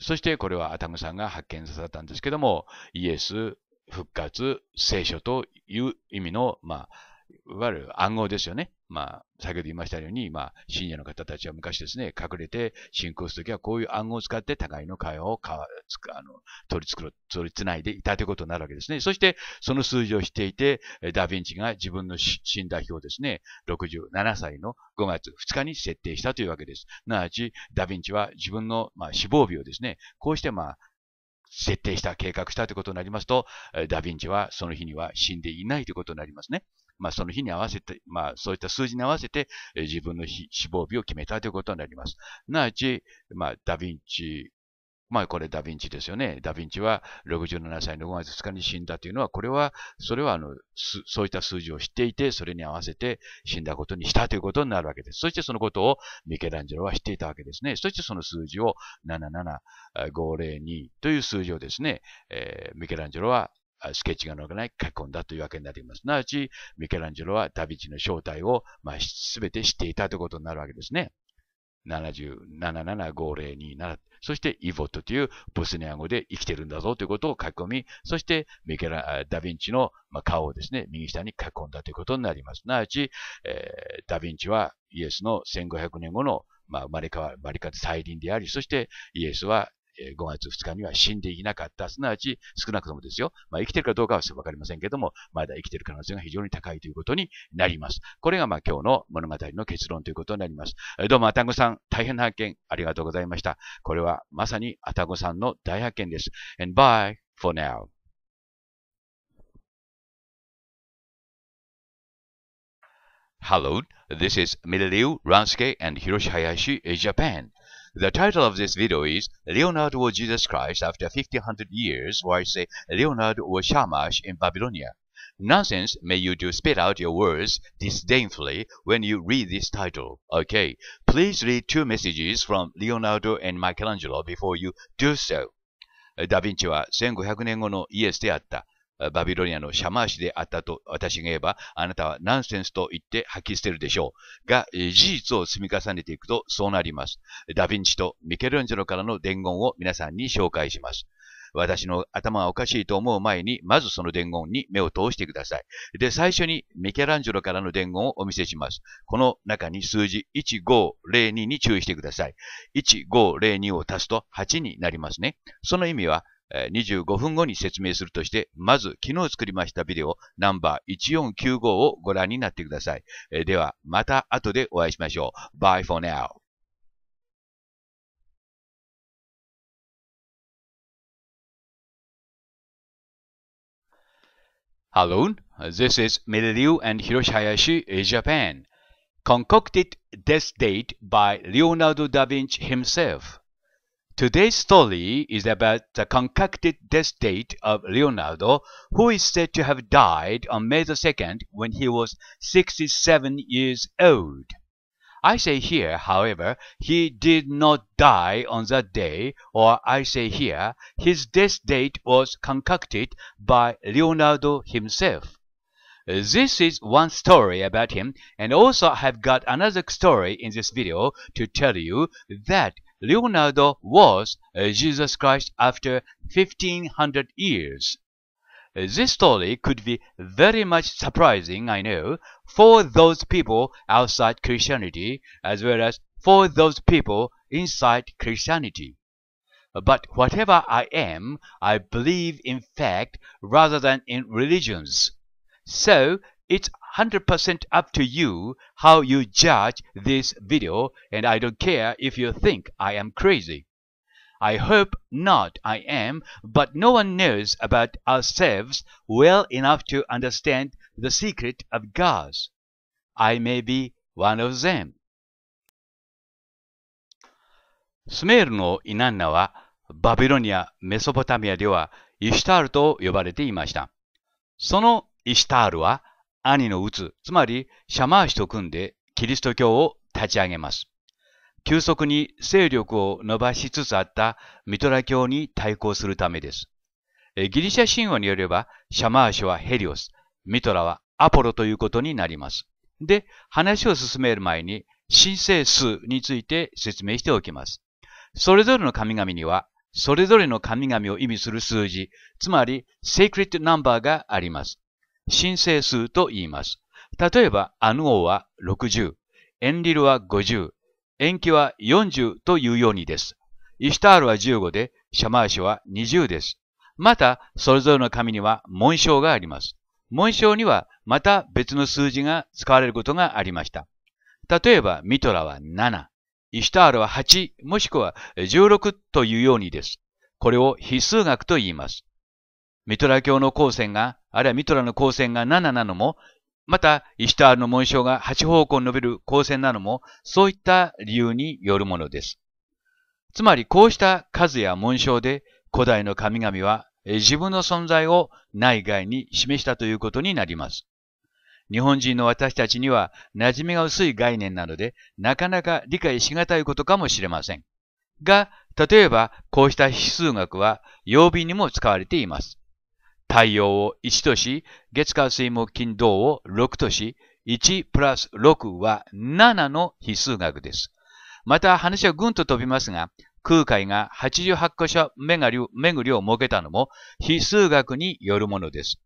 そしてこれはアタムさんが発見されたんですけども、イエス、復活、聖書という意味の、まあ、いわゆる暗号ですよね。まあ、先ほど言いましたように、まあ、深夜の方たちは昔ですね、隠れて進行するときはこういう暗号を使って互いの会話をかつあの取り繕、取り繋いでいたということになるわけですね。そして、その数字を知っていて、ダヴィンチが自分の死んだ日をですね、67歳の5月2日に設定したというわけです。なあち、ダヴィンチは自分の、まあ、死亡日をですね、こうして、まあ、設定した、計画したということになりますと、ダヴィンチはその日には死んでいないということになりますね。まあ、その日に合わせて、まあ、そういった数字に合わせて、え自分の死亡日を決めたということになります。なち、まあ、ダヴィンチ、まあこれダヴィンチですよね。ダヴィンチは67歳の5月2日に死んだというのは、これは、それはあの、そういった数字を知っていて、それに合わせて死んだことにしたということになるわけです。そしてそのことをミケランジェロは知っていたわけですね。そしてその数字を77502という数字をですね、えー、ミケランジェロはスケッチがなくない書き込んだというわけになります。なわち、ミケランジェロはダヴィンチの正体を、まあ、すべて知っていたということになるわけですね。775027そしてイヴォットというボスニア語で生きてるんだぞということを書き込み、そしてミケラダ・ヴィンチの顔をですね、右下に書き込んだということになります。すなわち、えー、ダ・ヴィンチはイエスの1500年後の、まあ、生まれ変わり、生まれ変わり再臨であり、そしてイエスはえ5月2日には死んでいなかった。すなわち、少なくともですよ。まあ、生きてるかどうかはわかりませんけども、まだ生きてる可能性が非常に高いということになります。これが、ま今日の物語の結論ということになります。どうも、アタゴさん、大変な発見、ありがとうございました。これは、まさにアタゴさんの大発見です。And bye for now. Hello, this is Mililiu Ransuke and Hiroshi Hayashi, Japan. The title of this video is Leonard or Jesus Christ after 1500 years or I say Leonard or Shamash in Babylonia. Nonsense may you do spit out your words disdainfully when you read this title. Okay, please read two messages from Leonardo and Michelangelo before you do so. ダヴィンチは1500年後のイエスであった。バビロニアのシャマーシであったと私が言えば、あなたはナンセンスと言って吐き捨てるでしょう。が、事実を積み重ねていくとそうなります。ダヴィンチとミケルンジェロからの伝言を皆さんに紹介します。私の頭がおかしいと思う前に、まずその伝言に目を通してください。で、最初にミケランジェロからの伝言をお見せします。この中に数字1502に注意してください。1502を足すと8になりますね。その意味は、25分後に説明するとして、まず昨日作りましたビデオナンバー1495をご覧になってください。では、また後でお会いしましょう。Bye for now. Hello, this is Miryu and Hiroshi Hayashi, Japan. Concocted t e i t date by Leonardo da Vinci himself. Today's story is about the concocted death date of Leonardo, who is said to have died on May the 2nd when he was 67 years old. I say here, however, he did not die on that day, or I say here, his death date was concocted by Leonardo himself. This is one story about him, and also I have got another story in this video to tell you that Leonardo was uh, Jesus Christ after 1500 years. Uh, this story could be very much surprising, I know, for those people outside Christianity as well as for those people inside Christianity. But whatever I am, I believe in fact rather than in religions. So it's 100% up to you how you judge this video and I don't care if you think I am crazy. I hope not I am, but no one knows about ourselves well enough to understand the secret of God. I may be one of them. スメールのイナンナはバビロニア、メソポタミアではイシュタールと呼ばれていました。そのイシュタールは兄の鬱、つ、まりシャマーシと組んでキリスト教を立ち上げます。急速に勢力を伸ばしつつあったミトラ教に対抗するためです。ギリシャ神話によれば、シャマーシはヘリオス、ミトラはアポロということになります。で、話を進める前に、神聖数について説明しておきます。それぞれの神々には、それぞれの神々を意味する数字、つまり、セークリットナンバーがあります。申請数と言います。例えば、アヌオは60、エンリルは50、延期は40というようにです。イシュタールは15で、シャマーシュは20です。また、それぞれの紙には紋章があります。紋章にはまた別の数字が使われることがありました。例えば、ミトラは7、イシュタールは8、もしくは16というようにです。これを非数学と言います。ミトラ教の光線があるいはミトラの光線が7なのも、また、イシュタールの紋章が8方向に伸びる光線なのも、そういった理由によるものです。つまり、こうした数や紋章で、古代の神々は自分の存在を内外に示したということになります。日本人の私たちには馴染みが薄い概念なので、なかなか理解しがたいことかもしれません。が、例えばこうした指数学は曜日にも使われています。太陽を1とし、月火水木金土を6とし、1プラス6は7の比数学です。また話はぐんと飛びますが、空海が88箇所巡りを設けたのも比数学によるものです。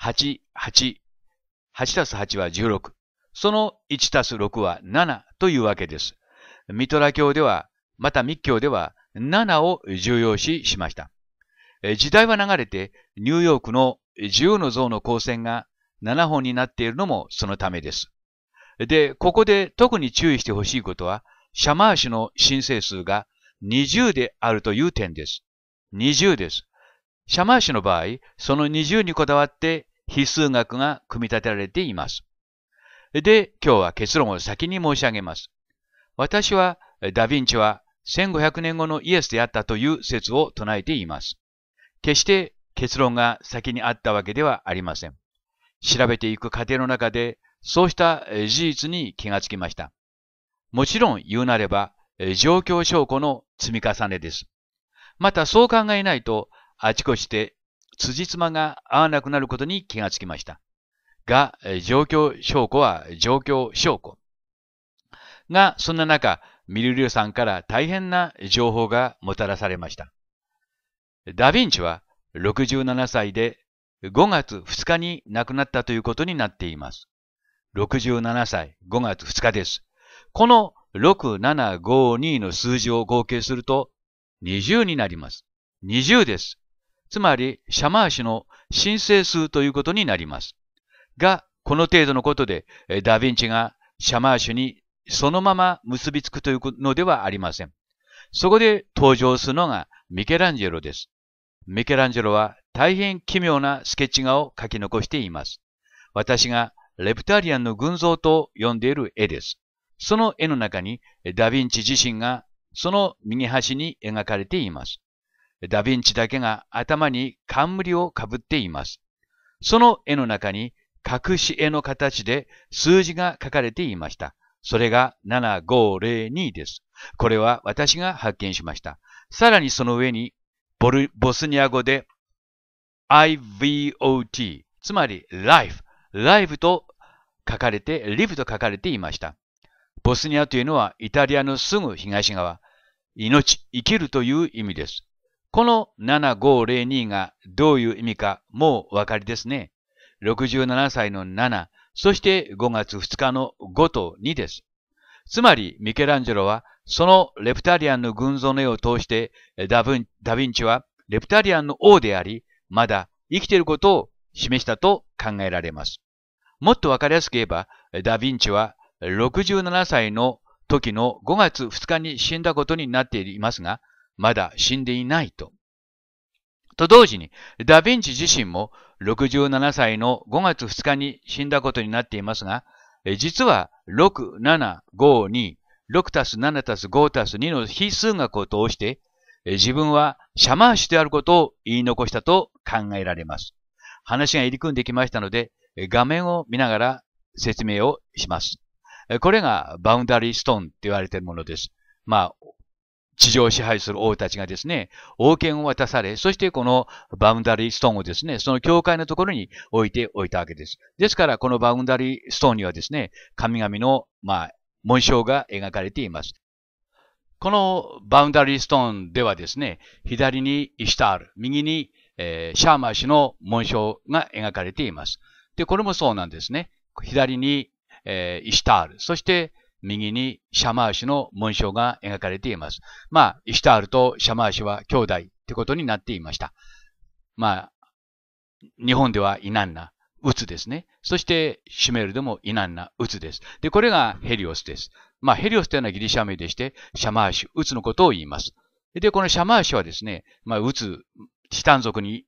8、8、8たす8は16。その1たす6は7というわけです。ミトラ教では、また密教では7を重要視しました。時代は流れて、ニューヨークの自由の像の光線が7本になっているのもそのためです。で、ここで特に注意してほしいことは、シャマー氏の申請数が20であるという点です。20です。シャマー氏の場合、その20にこだわって比数学が組み立てられています。で、今日は結論を先に申し上げます。私は、ダヴィンチは1500年後のイエスであったという説を唱えています。決して結論が先にあったわけではありません。調べていく過程の中で、そうした事実に気がつきました。もちろん言うなれば、状況証拠の積み重ねです。またそう考えないと、あちこちで辻褄が合わなくなることに気がつきました。が、状況証拠は状況証拠。が、そんな中、ミルリュウさんから大変な情報がもたらされました。ダヴィンチは67歳で5月2日に亡くなったということになっています。67歳5月2日です。この6752の数字を合計すると20になります。20です。つまり、シャマー氏の申請数ということになります。が、この程度のことで、ダヴィンチがシャマー氏にそのまま結びつくというのではありません。そこで登場するのがミケランジェロです。ミケランジェロは大変奇妙なスケッチ画を描き残しています。私がレプタリアンの群像と呼んでいる絵です。その絵の中にダヴィンチ自身がその右端に描かれています。ダヴィンチだけが頭に冠をかぶっています。その絵の中に隠し絵の形で数字が書かれていました。それが7502です。これは私が発見しました。さらにその上にボルボスニア語で IVOT、つまり life、life と書かれて、live と書かれていました。ボスニアというのはイタリアのすぐ東側、命、生きるという意味です。この7502がどういう意味かもうお分かりですね。67歳の7、そして5月2日の5と2です。つまり、ミケランジェロはそのレプタリアンの群像の絵を通してダヴィンチはレプタリアンの王であり、まだ生きていることを示したと考えられます。もっとわかりやすく言えば、ダヴィンチは67歳の時の5月2日に死んだことになっていますが、まだ死んでいないと。と同時に、ダヴィンチ自身も67歳の5月2日に死んだことになっていますが、実は6、7、5 2、6たす7たす5たす2の非数学を通して、自分はシャマーシュであることを言い残したと考えられます。話が入り組んできましたので、画面を見ながら説明をします。これがバウンダリーストーンって言われているものです。まあ、地上を支配する王たちがですね、王権を渡され、そしてこのバウンダリーストーンをですね、その境界のところに置いておいたわけです。ですから、このバウンダリーストーンにはですね、神々の、まあ、紋章が描かれています。このバウンダリーストーンではですね、左にイシタール、右に、えー、シャーマー氏の紋章が描かれています。で、これもそうなんですね。左に、えー、イシタール、そして右にシャーマー氏の紋章が描かれています。まあ、イシタールとシャーマー氏は兄弟ってことになっていました。まあ、日本ではナンな鬱ですね。そして、シュメールでもイナンナ、鬱です。で、これがヘリオスです。まあ、ヘリオスというのはギリシャ名でして、シャマーシュ、鬱のことを言います。で、このシャマーシュはですね、まあ、鬱、チタン族に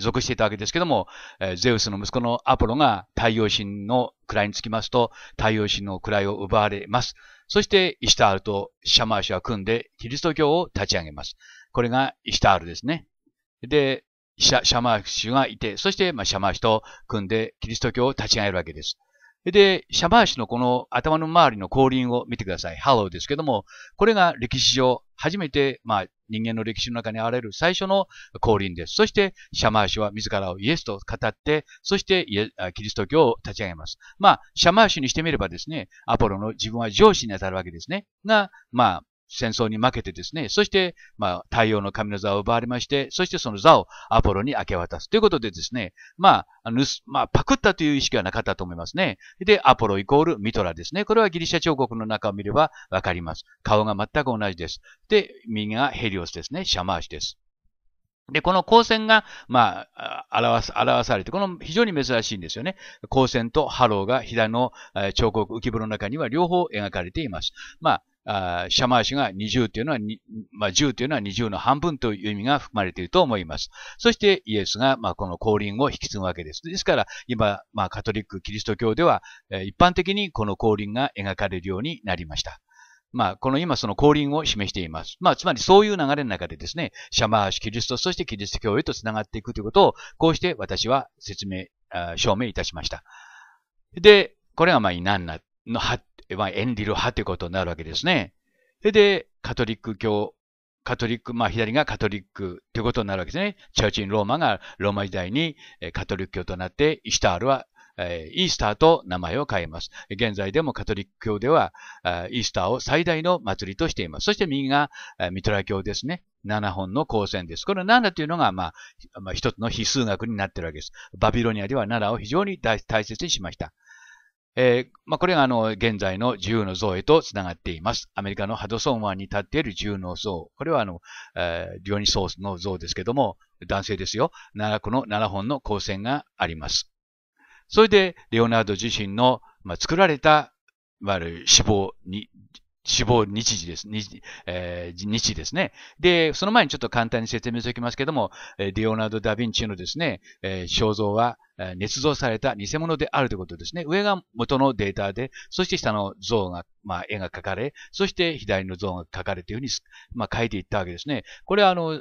属していたわけですけども、えゼウスの息子のアポロが太陽神の位につきますと、太陽神の位を奪われます。そして、イシュタールとシャマーシュは組んで、キリスト教を立ち上げます。これがイシュタールですね。で、シャシャマーシュがいて、そして、まあ、シャマーシュと組んでキリスト教を立ち上げるわけです。で、シャマーシュのこの頭の周りの後輪を見てください。ハローですけども、これが歴史上初めて、まあ、人間の歴史の中に現れる最初の降臨です。そして、シャマーシュは自らをイエスと語って、そしてキリスト教を立ち上げます。まあ、シャマーシュにしてみればですね、アポロの自分は上司に当たるわけですね。が、まあ、戦争に負けてですね、そして、まあ、太陽の神の座を奪われまして、そしてその座をアポロに明け渡す。ということでですね、まあ、盗、まあ、パクったという意識はなかったと思いますね。で、アポロイコールミトラですね。これはギリシャ彫刻の中を見ればわかります。顔が全く同じです。で、右がヘリオスですね。シャマーシです。で、この光線が、まあ、表す、表されて、この非常に珍しいんですよね。光線とハローが左の彫刻、浮き風の中には両方描かれています。まあ、あシャマーシが20というのは、まあ、10というのは20の半分という意味が含まれていると思います。そしてイエスが、まあ、この降臨を引き継ぐわけです。ですから、今、まあ、カトリック、キリスト教では、一般的にこの降臨が描かれるようになりました。まあ、この今その降臨を示しています。まあ、つまりそういう流れの中でですね、シャマーシ、キリスト、そしてキリスト教へと繋がっていくということを、こうして私は説明、証明いたしました。で、これがまあ、イナンナの発まあ、エンディル派ということになるわけですね。それで、カトリック教、カトリック、まあ、左がカトリックということになるわけですね。チャーチン・ローマがローマ時代にカトリック教となって、イシュタールはえイースターと名前を変えます。現在でもカトリック教では、イースターを最大の祭りとしています。そして右がミトラ教ですね。7本の光線です。この7というのが、まあ、まあ、一つの非数学になっているわけです。バビロニアでは7を非常に大切にしました。えー、まあ、これがあの現在の自由の像へとつながっています。アメリカのハドソン湾に立っている自由の像。これはあの、えー、オニソースの像ですけども、男性ですよ。7の7本の光線があります。それで、レオナード自身の、まあ、作られた、死亡に、死亡日時です。日,、えー、日ですね。で、その前にちょっと簡単に説明しておきますけども、レオナルド・ダ・ヴィンチのですね、えー、肖像は、えー、捏造された偽物であるということですね。上が元のデータで、そして下の像が、まあ、絵が描かれ、そして左の像が描かれというふうに、まあ、書いていったわけですね。これはあの、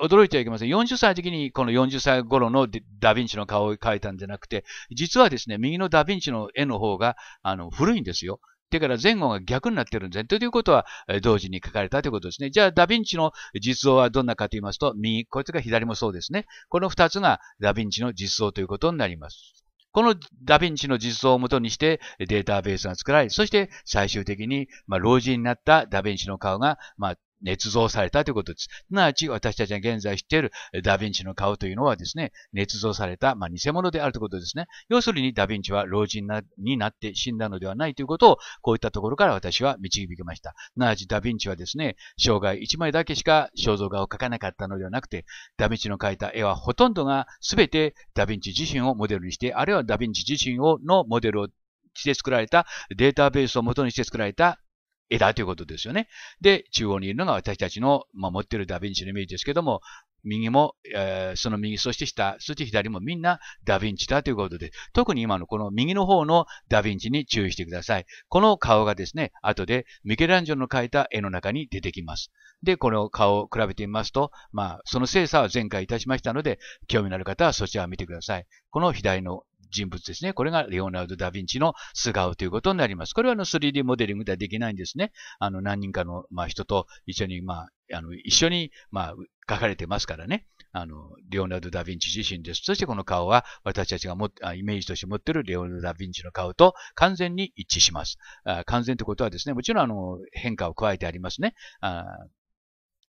驚いてはいけません。40歳の時にこの40歳頃のダヴィンチの顔を描いたんじゃなくて、実はですね、右のダヴィンチの絵の方が、あの、古いんですよ。てから前後が逆になってるんですね。ということは、同時に書かれたということですね。じゃあ、ダヴィンチの実像はどんなかと言いますと、右、こいつが左もそうですね。この二つがダヴィンチの実像ということになります。このダヴィンチの実像をもとにしてデータベースが作られ、そして最終的に、まあ、老人になったダヴィンチの顔が、まあ、捏造されたということです。すなわち、私たちが現在知っているダヴィンチの顔というのはですね、捏造された、まあ、偽物であるということですね。要するに、ダヴィンチは老人になって死んだのではないということを、こういったところから私は導きました。すなわち、ダヴィンチはですね、生涯1枚だけしか肖像画を描かなかったのではなくて、ダヴィンチの描いた絵はほとんどが全てダヴィンチ自身をモデルにして、あるいはダヴィンチ自身をのモデルをして作られたデータベースを元にして作られた枝ということですよね。で、中央にいるのが私たちの、まあ、持ってるダヴィンチのイメージですけども、右も、えー、その右、そして下、そして左もみんなダヴィンチだということで、特に今のこの右の方のダヴィンチに注意してください。この顔がですね、後でミケランジョの描いた絵の中に出てきます。で、この顔を比べてみますと、まあ、その精査は前回いたしましたので、興味のある方はそちらを見てください。この左の人物ですね。これがレオナルド・ダ・ヴィンチの素顔ということになります。これはあの 3D モデリングではできないんですね。あの何人かの、まあ、人と一緒に、まあ、あの一緒に、まあ、書かれてますからね。あの、レオナルド・ダ・ヴィンチ自身です。そしてこの顔は私たちがもイメージとして持っているレオナルド・ダ・ヴィンチの顔と完全に一致します。あ完全ということはですね、もちろんあの変化を加えてありますね。あ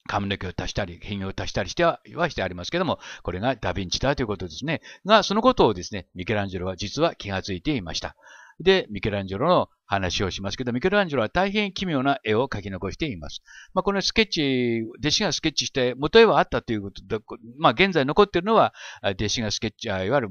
髪の毛を足したり、髭を足したりしてははしてありますけども、これがダヴィンチだということですね。が、そのことをですね、ミケランジェロは実は気がついていました。で、ミケランジェロの話をしますけど、ミケランジェロは大変奇妙な絵を描き残しています。まあ、このスケッチ、弟子がスケッチして、元絵はあったということで、まあ、現在残っているのは、弟子がスケッチ、いわゆる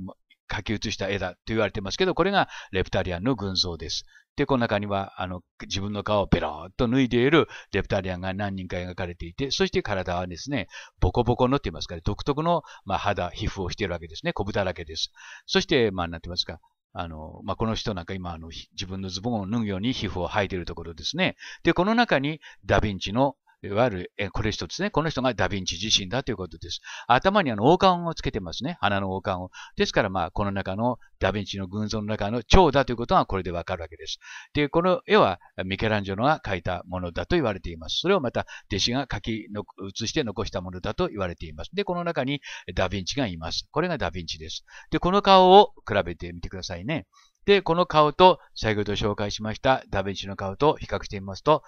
書き写した絵だと言われてますけど、これがレプタリアンの群像です。で、この中には、あの、自分の顔をペロっと脱いでいるレプタリアンが何人か描かれていて、そして体はですね、ボコボコのって言いますかね、独特の、まあ、肌、皮膚をしているわけですね。小豚だけです。そして、まあ、なんて言いますか、あの、まあ、この人なんか今、あの、自分のズボンを脱ぐように皮膚を剥いているところですね。で、この中にダヴィンチのいわゆる、これ一つね、この人がダヴィンチ自身だということです。頭にあの王冠をつけてますね、鼻の王冠を。ですから、まあ、この中のダヴィンチの群像の中の蝶だということがこれでわかるわけです。で、この絵はミケランジョロが描いたものだと言われています。それをまた弟子が描きの、写して残したものだと言われています。で、この中にダヴィンチがいます。これがダヴィンチです。で、この顔を比べてみてくださいね。で、この顔と、先ほど紹介しましたダヴィンチの顔と比較してみますと、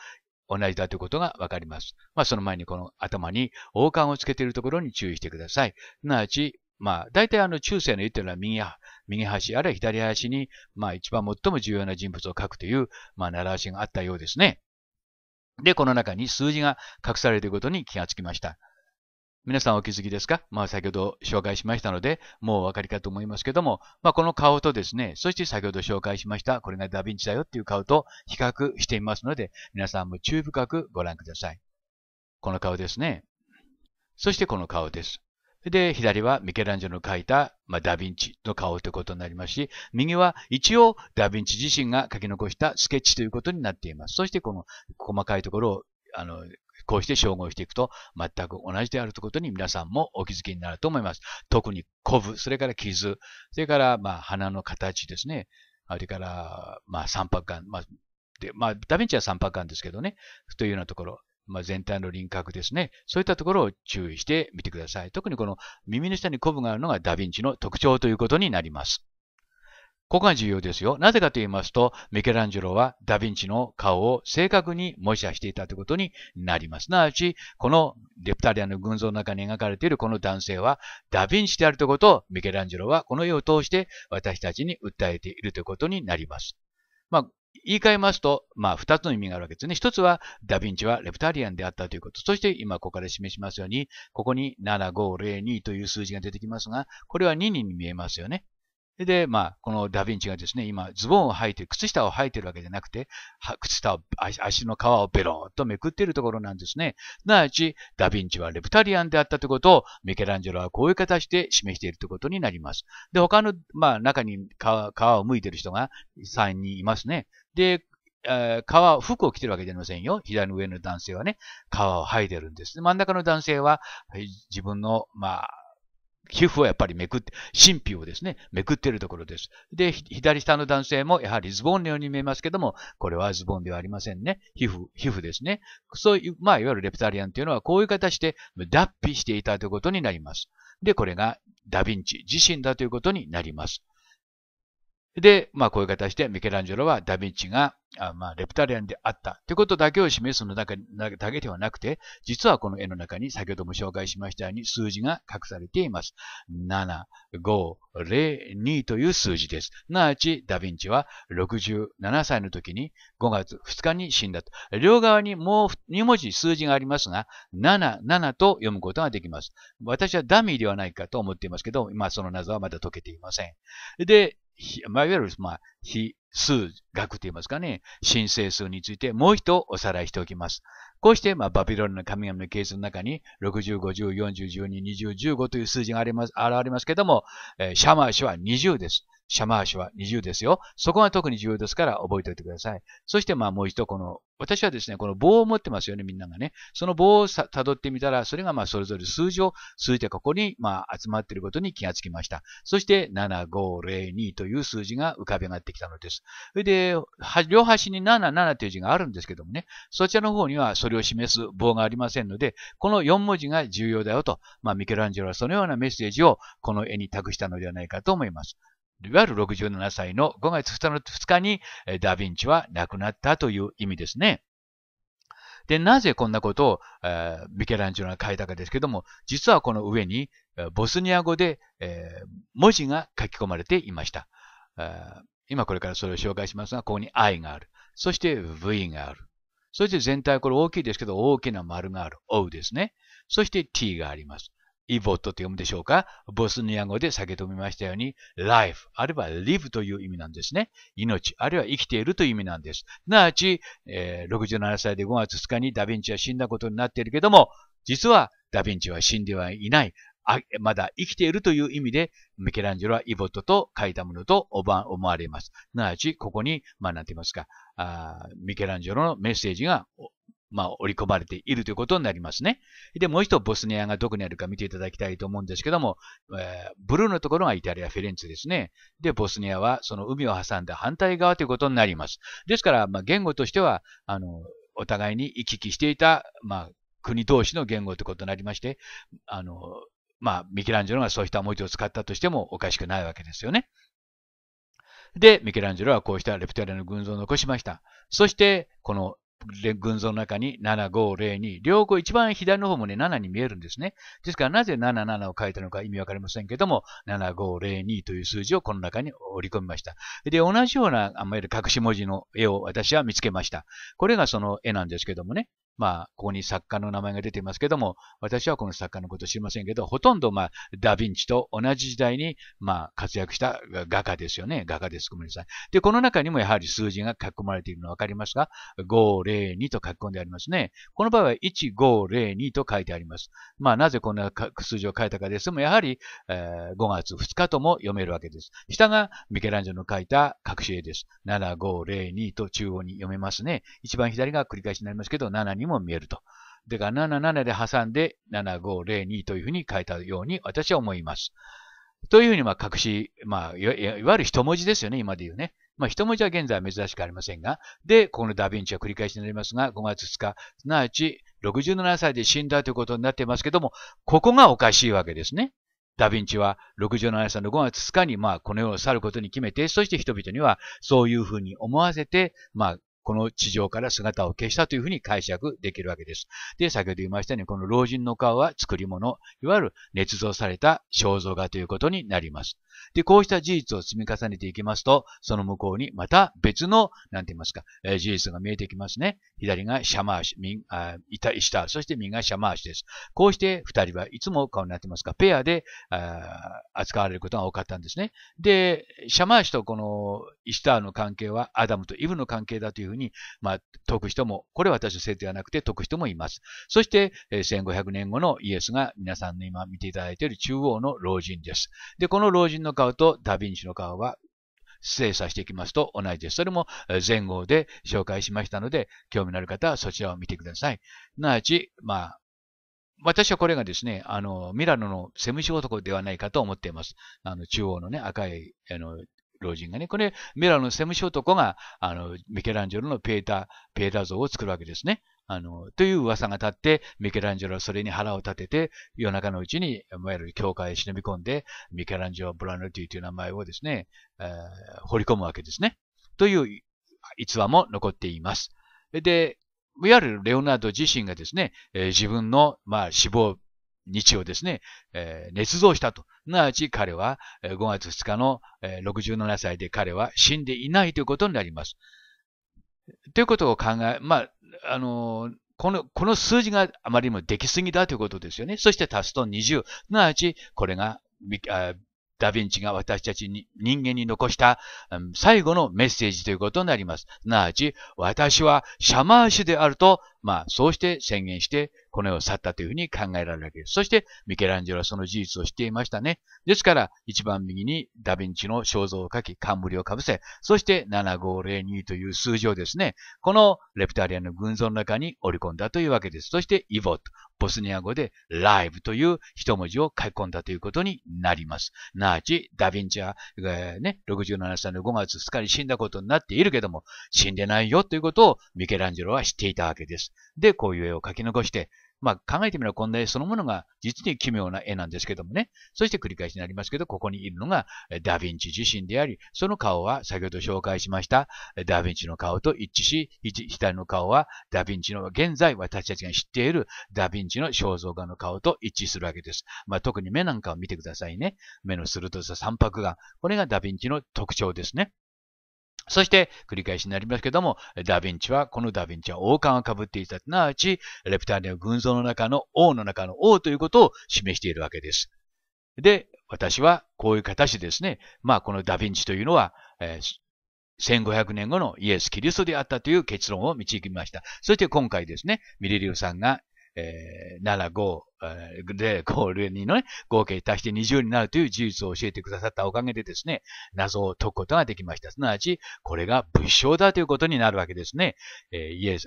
同じだということがわかります。まあ、その前にこの頭に王冠をつけているところに注意してください。すなわち、まあ、大体あの中世の言ってるのは右右端あるいは左端に、まあ、一番最も重要な人物を書くという、まあ、習わしがあったようですね。で、この中に数字が隠されていることに気がつきました。皆さんお気づきですかまあ先ほど紹介しましたので、もうお分かりかと思いますけども、まあこの顔とですね、そして先ほど紹介しました、これがダヴィンチだよっていう顔と比較していますので、皆さんも注意深くご覧ください。この顔ですね。そしてこの顔です。で、左はミケランジェロの描いた、まあ、ダヴィンチの顔ということになりますし、右は一応ダヴィンチ自身が描き残したスケッチということになっています。そしてこの細かいところをあの、こうして照合していくと全く同じであるということに皆さんもお気づきになると思います。特にコブ、それから傷、それからまあ鼻の形ですね。それからまあ三白眼、まあでまあ、ダヴィンチは三白眼ですけどね、というようなところ、まあ、全体の輪郭ですね。そういったところを注意してみてください。特にこの耳の下にコブがあるのがダヴィンチの特徴ということになります。ここが重要ですよ。なぜかと言いますと、ミケランジェロはダヴィンチの顔を正確に模写していたということになります。なわち、このレプタリアの群像の中に描かれているこの男性はダヴィンチであるということをミケランジェロはこの絵を通して私たちに訴えているということになります。まあ言い換えますと、まあ、二つの意味があるわけですね。一つは、ダヴィンチはレプタリアンであったということ。そして、今、ここから示しますように、ここに7502という数字が出てきますが、これは2人に見えますよね。で、まあ、このダヴィンチがですね、今、ズボンを履いて、靴下を履いてるわけじゃなくて、靴下を、足の皮をベローっとめくっているところなんですね。すなわち、ダヴィンチはレプタリアンであったということを、ミケランジェロはこういう形で示しているということになります。で、他の、まあ、中に皮を剥いてる人が3人いますね。で、えー、皮、服を着てるわけじゃありませんよ。左の上の男性はね、皮を剥いでるんです。真ん中の男性は、自分の、まあ、皮膚はやっぱりめくって、神秘をですね、めくっているところです。で、左下の男性もやはりズボンのように見えますけども、これはズボンではありませんね。皮膚、皮膚ですね。そういう、まあ、いわゆるレプタリアンというのはこういう形で脱皮していたということになります。で、これがダヴィンチ自身だということになります。で、まあ、こういう形でミケランジェロはダヴィンチが、あまあ、レプタリアンであったということだけを示すのだけではなくて、実はこの絵の中に先ほども紹介しましたように数字が隠されています。7、5、0、2という数字です。なあち、ダヴィンチは67歳の時に5月2日に死んだと。両側にもう2文字数字がありますが、7、7と読むことができます。私はダミーではないかと思っていますけど、今その謎はまだ解けていません。で、まあ、いわゆる、まあ、非数学といいますかね、神聖数についてもう一度おさらいしておきます。こうして、まあ、バビロンの神々のケースの中に、60、50、40、12、20、15という数字があります、現れますけども、えー、シャマー氏は20です。シャマーシュは20ですよ。そこが特に重要ですから覚えておいてください。そしてまあもう一度この、私はですね、この棒を持ってますよね、みんながね。その棒をたどってみたら、それがまあそれぞれ数字を数字でここにまあ集まっていることに気がつきました。そして7502という数字が浮かび上がってきたのです。それで、両端に77という字があるんですけどもね、そちらの方にはそれを示す棒がありませんので、この4文字が重要だよと、まあミケランジェロはそのようなメッセージをこの絵に託したのではないかと思います。いわゆる67歳の5月2日にダ・ヴィンチは亡くなったという意味ですね。で、なぜこんなことを、えー、ミケランジェロが書いたかですけども、実はこの上に、ボスニア語で、えー、文字が書き込まれていました。今これからそれを紹介しますが、ここに I がある。そして V がある。そして全体、これ大きいですけど、大きな丸がある。O ですね。そして T があります。イボットって読むでしょうかボスニア語で先ほど見ましたように、life、あるいは live という意味なんですね。命、あるいは生きているという意味なんです。すなわち、えー、67歳で5月2日にダヴィンチは死んだことになっているけども、実はダヴィンチは死んではいない。まだ生きているという意味で、ミケランジェロはイボットと書いたものと思われます。すなわち、ここに、まあ、なんて言いますか、ミケランジェロのメッセージがまあ、織り込まれているということになりますね。で、もう一度ボスニアがどこにあるか見ていただきたいと思うんですけども、えー、ブルーのところがイタリア、フィレンツェですね。で、ボスニアはその海を挟んで反対側ということになります。ですから、まあ、言語としては、あの、お互いに行き来していた、まあ、国同士の言語ということになりまして、あの、まあ、ミケランジェロがそうした文字を使ったとしてもおかしくないわけですよね。で、ミケランジェロはこうしたレプテラの群像を残しました。そして、この群像の中に7502。両方一番左の方もね、7に見えるんですね。ですからなぜ77を書いたのか意味わかりませんけども、7502という数字をこの中に織り込みました。で、同じような、あんまり隠し文字の絵を私は見つけました。これがその絵なんですけどもね。まあ、ここに作家の名前が出ていますけども、私はこの作家のこと知りませんけど、ほとんど、まあ、ダ・ヴィンチと同じ時代に、まあ、活躍した画家ですよね。画家です。ごめんなさい。で、この中にもやはり数字が書き込まれているのわかりますが、502と書き込んでありますね。この場合は1502と書いてあります。まあ、なぜこんな数字を書いたかですも、やはり、えー、5月2日とも読めるわけです。下がミケランジェロの書いた隠し絵です。7502と中央に読めますね。一番左が繰り返しになりますけど、7にも見えると。でが77で挟んで7502というふうに書いたように私は思います。というふうに、まあ、隠し、まあ、いわゆる一文字ですよね、今で言うね。まあ、一文字は現在は珍しくありませんが、で、このダヴィンチは繰り返しになりますが、5月2日、すなわち67歳で死んだということになってますけども、ここがおかしいわけですね。ダヴィンチは67歳の5月2日に、まあ、この世を去ることに決めて、そして人々にはそういうふうに思わせて、まあ、この地上から姿を消したというふうに解釈できるわけです。で、先ほど言いましたように、この老人の顔は作り物、いわゆる捏造された肖像画ということになります。で、こうした事実を積み重ねていきますと、その向こうにまた別の、なんて言いますか、えー、事実が見えてきますね。左がシャマーシ、右、あ下、そして右がシャマーシです。こうして二人はいつも顔になってますか、ペアで扱われることが多かったんですね。で、シャマーシとこのイスターの関係はアダムとイブの関係だというふうに、まあ、解く人も、これは私のせいではなくて解く人もいます。そして、え1500年後のイエスが皆さんの今見ていただいている中央の老人です。で、この老人のの顔とダヴィンチの顔は精査していきますと同じです。それも前後で紹介しましたので、興味のある方はそちらを見てください。すなわち、まあ、私はこれがですね、あの、ミラノのセムシ男ではないかと思っています。あの、中央のね、赤い、あの、老人がね、これ、ミラノのセムシ男が、あの、ミケランジェロのペーター、ペーター像を作るわけですね。あの、という噂が立って、ミケランジェロはそれに腹を立てて、夜中のうちに、いわゆる教会へ忍び込んで、ミケランジェロ・ブラノティという名前をですね、えー、掘り込むわけですね。という逸話も残っています。で、いわゆるレオナード自身がですね、えー、自分の、まあ、死亡日をですね、えー、捏造したと。すなわち彼は、5月2日の、67歳で彼は死んでいないということになります。ということを考え、まあ、あの、この、この数字があまりにもできすぎだということですよね。そして足すと20。すなわち、これが、ダヴィンチが私たちに、人間に残した、最後のメッセージということになります。すなわち、私はシャマーシュであると、まあ、そうして宣言して、この世を去ったというふうに考えられるわけです。そして、ミケランジェロはその事実を知っていましたね。ですから、一番右にダヴィンチの肖像を描き、冠をかぶせ、そして7502という数字をですね、このレプタリアの群像の中に織り込んだというわけです。そして、イボット、ボスニア語でライブという一文字を書き込んだということになります。なち、ダヴィンチャえね、67歳の5月2日に死んだことになっているけども、死んでないよということをミケランジェロは知っていたわけです。で、こういう絵を書き残して、まあ、考えてみればこんな絵そのものが実に奇妙な絵なんですけどもね。そして繰り返しになりますけど、ここにいるのがダヴィンチ自身であり、その顔は先ほど紹介しましたダヴィンチの顔と一致し、左の顔はダヴィンチの現在私たちが知っているダヴィンチの肖像画の顔と一致するわけです。まあ、特に目なんかを見てくださいね。目の鋭さ、三白眼。これがダヴィンチの特徴ですね。そして、繰り返しになりますけども、ダヴィンチは、このダヴィンチは王冠を被っていた、すなわち、レプタリアの群像の中の王の中の王ということを示しているわけです。で、私はこういう形ですね、まあこのダヴィンチというのは、えー1500年後のイエス・キリストであったという結論を導きました。そして今回ですね、ミレリオさんがえー、7、5、えー、で、ゴーのね、合計足して20になるという事実を教えてくださったおかげでですね、謎を解くことができました。すなわち、これが物証だということになるわけですね。えー、イエス、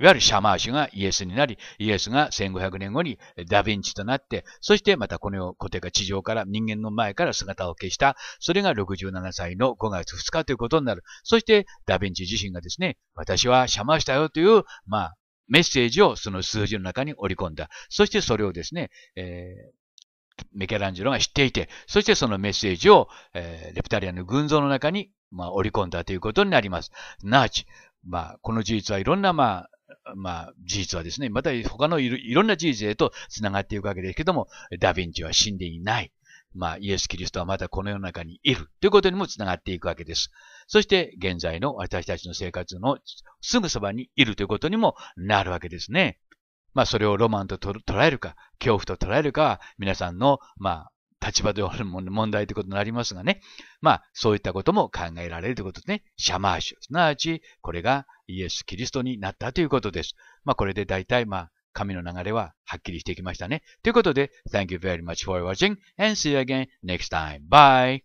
いわゆるシャマーシュがイエスになり、イエスが1500年後にダヴィンチとなって、そしてまたこの古典が地上から人間の前から姿を消した、それが67歳の5月2日ということになる。そしてダヴィンチ自身がですね、私はシャマーシュだよという、まあ、メッセージをその数字の中に織り込んだ。そしてそれをですね、えー、ミケランジェロが知っていて、そしてそのメッセージを、えー、レプタリアンの群像の中に、まあ、織り込んだということになります。なあち、まあ、この事実はいろんな、まあ、まあ、事実はですね、また他のいろんな事実へと繋がっていくわけですけども、ダヴィンチは死んでいない。まあ、イエス・キリストはまだこの世の中にいるということにもつながっていくわけです。そして、現在の私たちの生活のすぐそばにいるということにもなるわけですね。まあ、それをロマンと捉えるか、恐怖と捉えるかは、皆さんの、まあ、立場である問題ということになりますがね。まあ、そういったことも考えられるということですね。シャマーシュ。すなわち、これがイエス・キリストになったということです。まあ、これで大体、まあ、神の流れははっきりしてきましたね。ということで、Thank you very much for watching and see you again next time. Bye!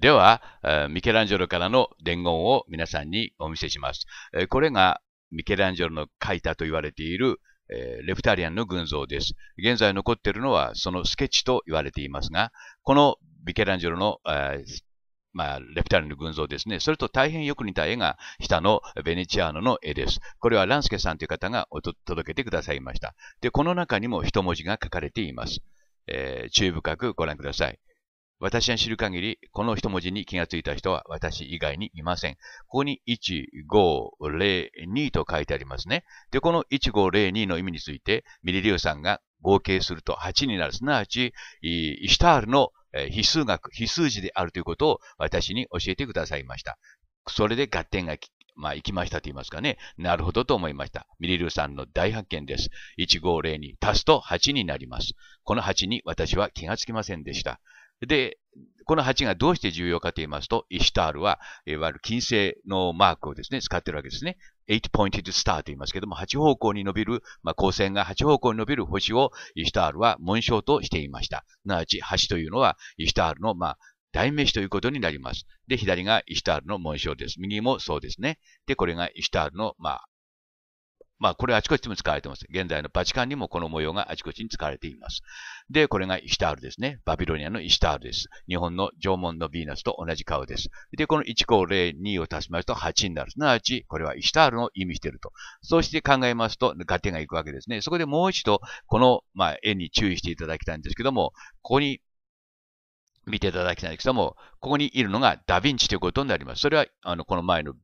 では、ミケランジェロからの伝言を皆さんにお見せします。これがミケランジェロの書いたと言われているレプタリアンの群像です。現在残っているのはそのスケッチと言われていますが、このミケランジェロのまあ、レプタリの群像ですね。それと大変よく似た絵が下のベネチアーノの絵です。これはランスケさんという方がお届けてくださいました。で、この中にも一文字が書かれています。えー、注意深くご覧ください。私が知る限り、この一文字に気がついた人は私以外にいません。ここに1502と書いてありますね。で、この1502の意味について、ミリリオさんが合計すると8になる。すなわち、イシュタールのえ数学、非数字であるということを私に教えてくださいました。それで合点がまあ、行きましたと言いますかね。なるほどと思いました。ミリルさんの大発見です。150に足すと8になります。この8に私は気がつきませんでした。で、この八がどうして重要かと言いますと、イシュタールは、いわゆる金星のマークをですね、使ってるわけですね。8-pointed star と言いますけども、八方向に伸びる、まあ、光線が八方向に伸びる星をイシュタールは紋章としていました。すなわち、八というのはイシュタールの、まあ、代名詞ということになります。で、左がイシュタールの紋章です。右もそうですね。で、これがイシュタールの、まあ、まあ、これあちこちにも使われています。現在のバチカンにもこの模様があちこちに使われています。で、これがイシタールですね。バビロニアのイシタールです。日本の縄文のヴィーナスと同じ顔です。で、この1502を足しますと8になる。すなわち、これはイシタールを意味していると。そうして考えますと、合点がいくわけですね。そこでもう一度、この、まあ、絵に注意していただきたいんですけども、ここに見ていただきたいんですけども、ここにいるのがダヴィンチということになります。それは、あの、この前の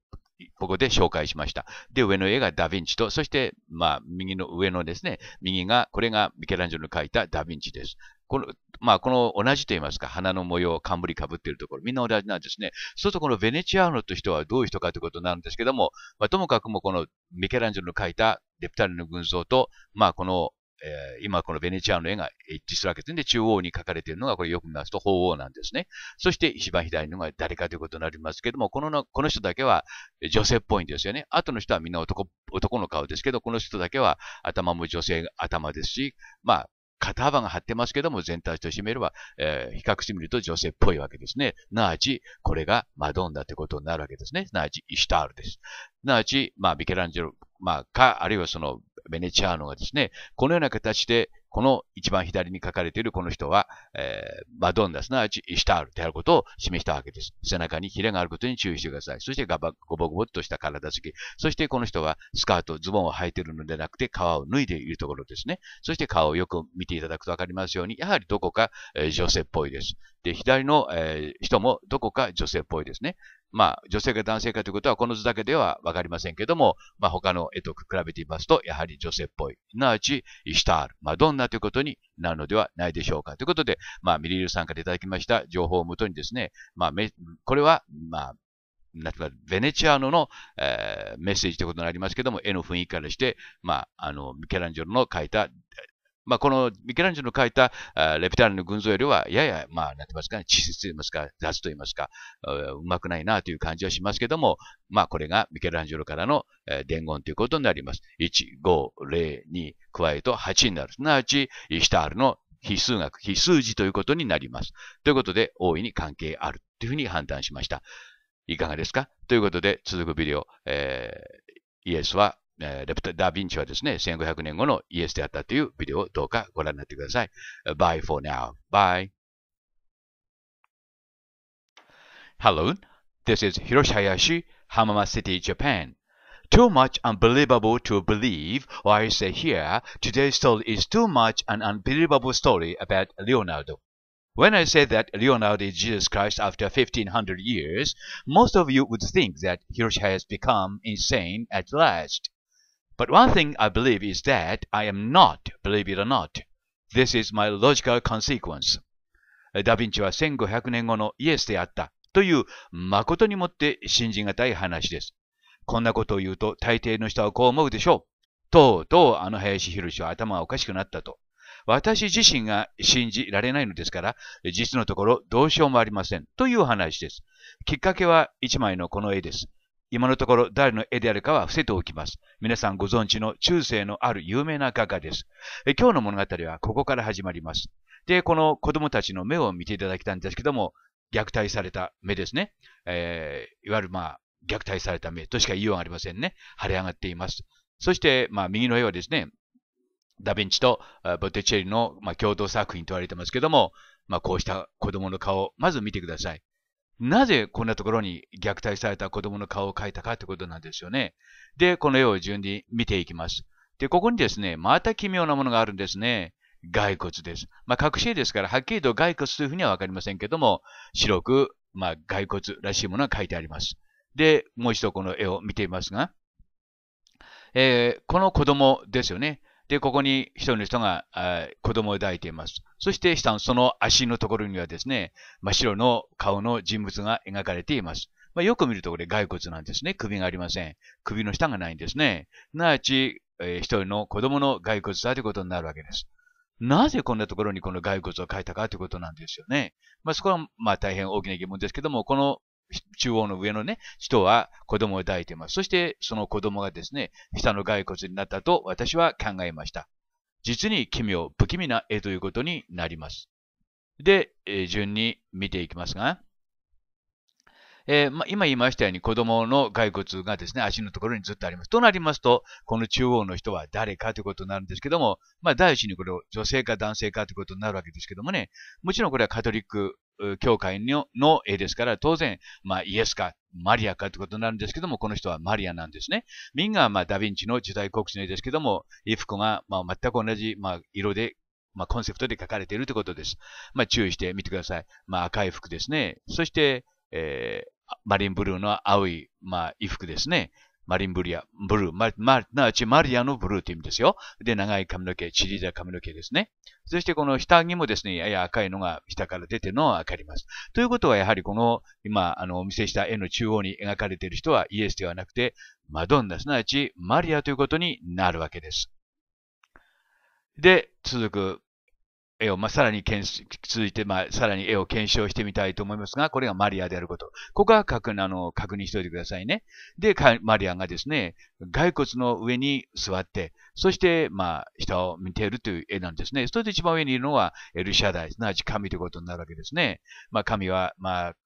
ここで紹介しました。で、上の絵がダ・ヴィンチと、そして、まあ、右の上のですね、右が、これがミケランジェロの描いたダ・ヴィンチです。この、まあ、この同じと言いますか、花の模様、冠かぶっているところ、みんな同じなんですね。そうするとこのヴェネチアーノという人はどういう人かということなんですけども、まあ、ともかくもこのミケランジェロの描いたレプタリの群像と、まあ、このえー、今このベネチアの絵が一致するわけですね。で、中央に描かれているのが、これよく見ますと、法王なんですね。そして、一番左のが誰かということになりますけども、このこの人だけは女性っぽいんですよね。後の人はみんな男、男の顔ですけど、この人だけは頭も女性頭ですし、まあ、肩幅が張ってますけども、全体としてみれば、えー、比較してみると女性っぽいわけですね。なあち、これがマドンナいうことになるわけですね。なあち、イシュタールです。なあち、まあ、ミケランジェロ、まあ、か、あるいはその、ベネチアーノがですね、このような形で、この一番左に書かれているこの人は、えー、マドンナ、すなわちイシタールであることを示したわけです。背中にヒレがあることに注意してください。そしてガバ、ゴボゴボっとした体つき。そしてこの人はスカート、ズボンを履いているのでなくて皮を脱いでいるところですね。そして顔をよく見ていただくとわかりますように、やはりどこか、えー、女性っぽいです。で、左の、えー、人もどこか女性っぽいですね。まあ、女性か男性かということは、この図だけではわかりませんけども、まあ、他の絵と比べてみますと、やはり女性っぽい。すなわち、シタール、マドンナということになるのではないでしょうか。ということで、まあ、ミリールさんからいただきました情報をもとにですね、まあ、これは、まあ、なんか、ベネチアーノの、えー、メッセージということになりますけども、絵の雰囲気からして、まあ、あの、ミケランジェロの描いたまあ、このミケランジェロの書いたレピタールの群像よりは、やや、まあ、なんて言いますかね、稚拙と言いますか、雑と言いますか、うまくないなという感じはしますけども、まあ、これがミケランジェロからの伝言ということになります。1、5、0、2、加えると8になる。すなわち、シタールの非数学、非数字ということになります。ということで、大いに関係あるというふうに判断しました。いかがですかということで、続くビデオ、えー、イエスはえー、レプトダ・ヴィンチはですね、1500年後のイエスであったというビデオをどうかご覧になってください。Bye for now. Bye. Hello, this is Hiroshi Hayashi, Hamama City, Japan. Too much unbelievable to believe, or I say here, today's story is too much an unbelievable story about Leonardo. When I say that Leonardo is Jesus Christ after 1500 years, most of you would think that Hiroshi has become insane at last. But one thing I believe is that I am not, believe it or not. This is my logical consequence. ダヴィンチは1500年後のイエスであったという誠にもって信じがたい話です。こんなことを言うと大抵の人はこう思うでしょう。とうとうあの林博士は頭がおかしくなったと。私自身が信じられないのですから、実のところどうしようもありません。という話です。きっかけは一枚のこの絵です。今のところ誰の絵であるかは伏せておきます。皆さんご存知の中世のある有名な画家です。え今日の物語はここから始まります。で、この子供たちの目を見ていただきたんですけども、虐待された目ですね。えー、いわゆるまあ、虐待された目としか言いようがありませんね。腫れ上がっています。そして、まあ、右の絵はですね、ダヴィンチとボテチェリの、まあ、共同作品と言われてますけども、まあ、こうした子供の顔をまず見てください。なぜこんなところに虐待された子供の顔を描いたかということなんですよね。で、この絵を順に見ていきます。で、ここにですね、また奇妙なものがあるんですね。骸骨です。まあ、隠し絵ですから、はっきりと骸骨というふうにはわかりませんけども、白く、まあ、骸骨らしいものが書いてあります。で、もう一度この絵を見てみますが、えー、この子供ですよね。で、ここに一人の人が子供を抱いています。そして下のその足のところにはですね、真っ白の顔の人物が描かれています。まあ、よく見るとこれ骸骨なんですね。首がありません。首の下がないんですね。すなわち、えー、一人の子供の骸骨だということになるわけです。なぜこんなところにこの骸骨を描いたかということなんですよね。まあ、そこは、まあ、大変大きな疑問ですけども、この中央の上のね、人は子供を抱いています。そして、その子供がですね、下の骸骨になったと私は考えました。実に奇妙、不気味な絵ということになります。で、えー、順に見ていきますが、えー、ま、今言いましたように子供の骸骨がですね、足のところにずっとあります。となりますと、この中央の人は誰かということになるんですけども、まあ、第一にこれを女性か男性かということになるわけですけどもね、もちろんこれはカトリック教会のの絵ですから、当然、まあ、イエスか、マリアかということになるんですけども、この人はマリアなんですね。みんな、まあ、ダヴィンチの時代国史の絵ですけども、衣服が、まあ、全く同じ、まあ、色でまあ、コンセプトで描かれているということです。まあ、注意してみてください。まあ、赤い服ですね。そして、えー、マリンブルーの青い、まあ、衣服ですね。マリンブリア、ブルー、ママなちマリアのブルーって意味ですよ。で、長い髪の毛、チリザ髪の毛ですね。そしてこの下にもですね、やや赤いのが下から出てるのはわかります。ということはやはりこの今あのお見せした絵の中央に描かれている人はイエスではなくてマドンナ、すなわちマリアということになるわけです。で、続く絵を、まあ、さらに続いて、まあ、さらに絵を検証してみたいと思いますが、これがマリアであること。ここは確あの確認しておいてくださいね。で、マリアがですね、骸骨の上に座って、そして、まあ、下を見ているという絵なんですね。それで一番上にいるのは、エルシャダイ、すなわち神ということになるわけですね。まあ、神は、まあ、なんて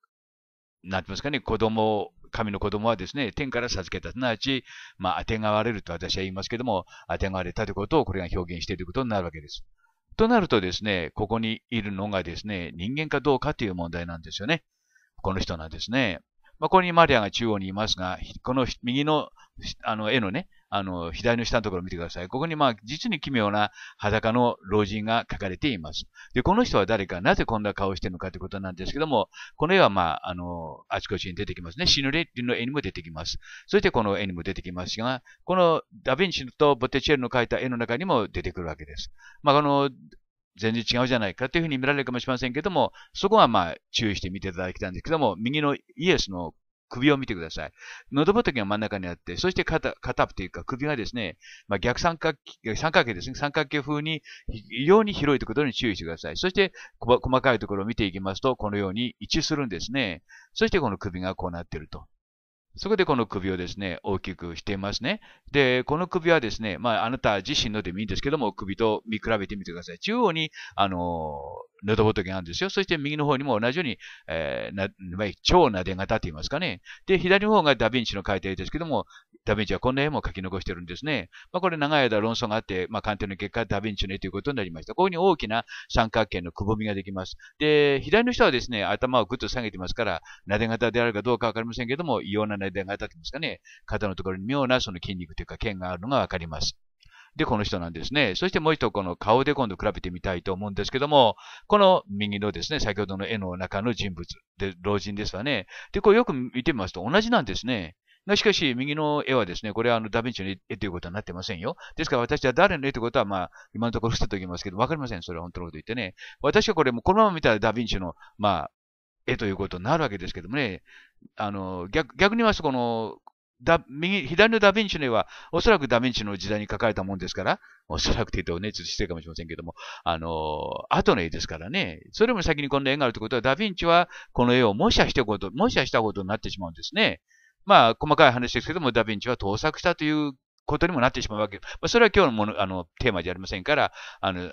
言いますかね、子供神の子供はですね、天から授けた、すなわち、まあ、当てがわれると私は言いますけども、当てがわれたということをこれが表現していることになるわけです。となるとですね、ここにいるのがですね、人間かどうかという問題なんですよね。この人なんですね。まあ、ここにマリアが中央にいますが、この右のあの絵のね、あの、左の下のところを見てください。ここに、まあ、実に奇妙な裸の老人が描かれています。で、この人は誰か、なぜこんな顔をしているのかということなんですけども、この絵は、まあ、あの、あちこちに出てきますね。死ぬ霊ッての絵にも出てきます。そしてこの絵にも出てきますが、このダヴィンチとボテチェルの描いた絵の中にも出てくるわけです。まあ、この、全然違うじゃないかというふうに見られるかもしれませんけども、そこはまあ注意して見ていただきたいんですけども、右のイエスの首を見てください。喉仏が真ん中にあって、そして肩、肩っていうか首がですね、まあ、逆三角形、三角形ですね。三角形風に非常に広いところに注意してください。そして、細かいところを見ていきますと、このように一致するんですね。そしてこの首がこうなっていると。そこでこの首をですね、大きくしていますね。で、この首はですね、まあ、あなた自身のでもいいんですけども、首と見比べてみてください。中央に、あの喉仏があるんですよ。そして右の方にも同じように、えー、な、超なで型と言いますかね。で、左の方がダヴィンチの解体ですけども、ダヴィンチはこんな絵も描き残してるんですね。まあ、これ長い間論争があって、まあ、鑑定の結果、ダヴィンチの絵ということになりました。ここに大きな三角形のくぼみができます。で、左の人はですね、頭をぐっと下げてますから、なで型であるかどうかわかりませんけども、異様なの伝外だっていますかね、肩のところに妙なその筋肉というか腱があるのがわかります。で、この人なんですね。そしてもう一度この顔で今度比べてみたいと思うんですけども、この右のですね、先ほどの絵の中の人物で、老人ですわね。で、これよく見てみますと同じなんですね。しかし、右の絵はですね、これはあのダヴィンチの絵ということになってませんよ。ですから私は誰の絵ということは、まあ、今のところ伏せておきますけど、わかりません。それは本当のこと言ってね。私はこれもこのまま見たらダヴィンチの、まあ、絵ということになるわけですけどもね、あの、逆、逆に言いますと、この、だ、右、左のダヴィンチの絵は、おそらくダヴィンチの時代に描かれたもんですから、おそらく手うとね、ちょっと失礼かもしれませんけども、あの、後の絵ですからね、それも先にこの絵があるということは、ダヴィンチはこの絵を模写してこと、模写したことになってしまうんですね。まあ、細かい話ですけども、ダヴィンチは盗作したということにもなってしまうわけ。まあ、それは今日のものあのテーマじゃありませんから、あの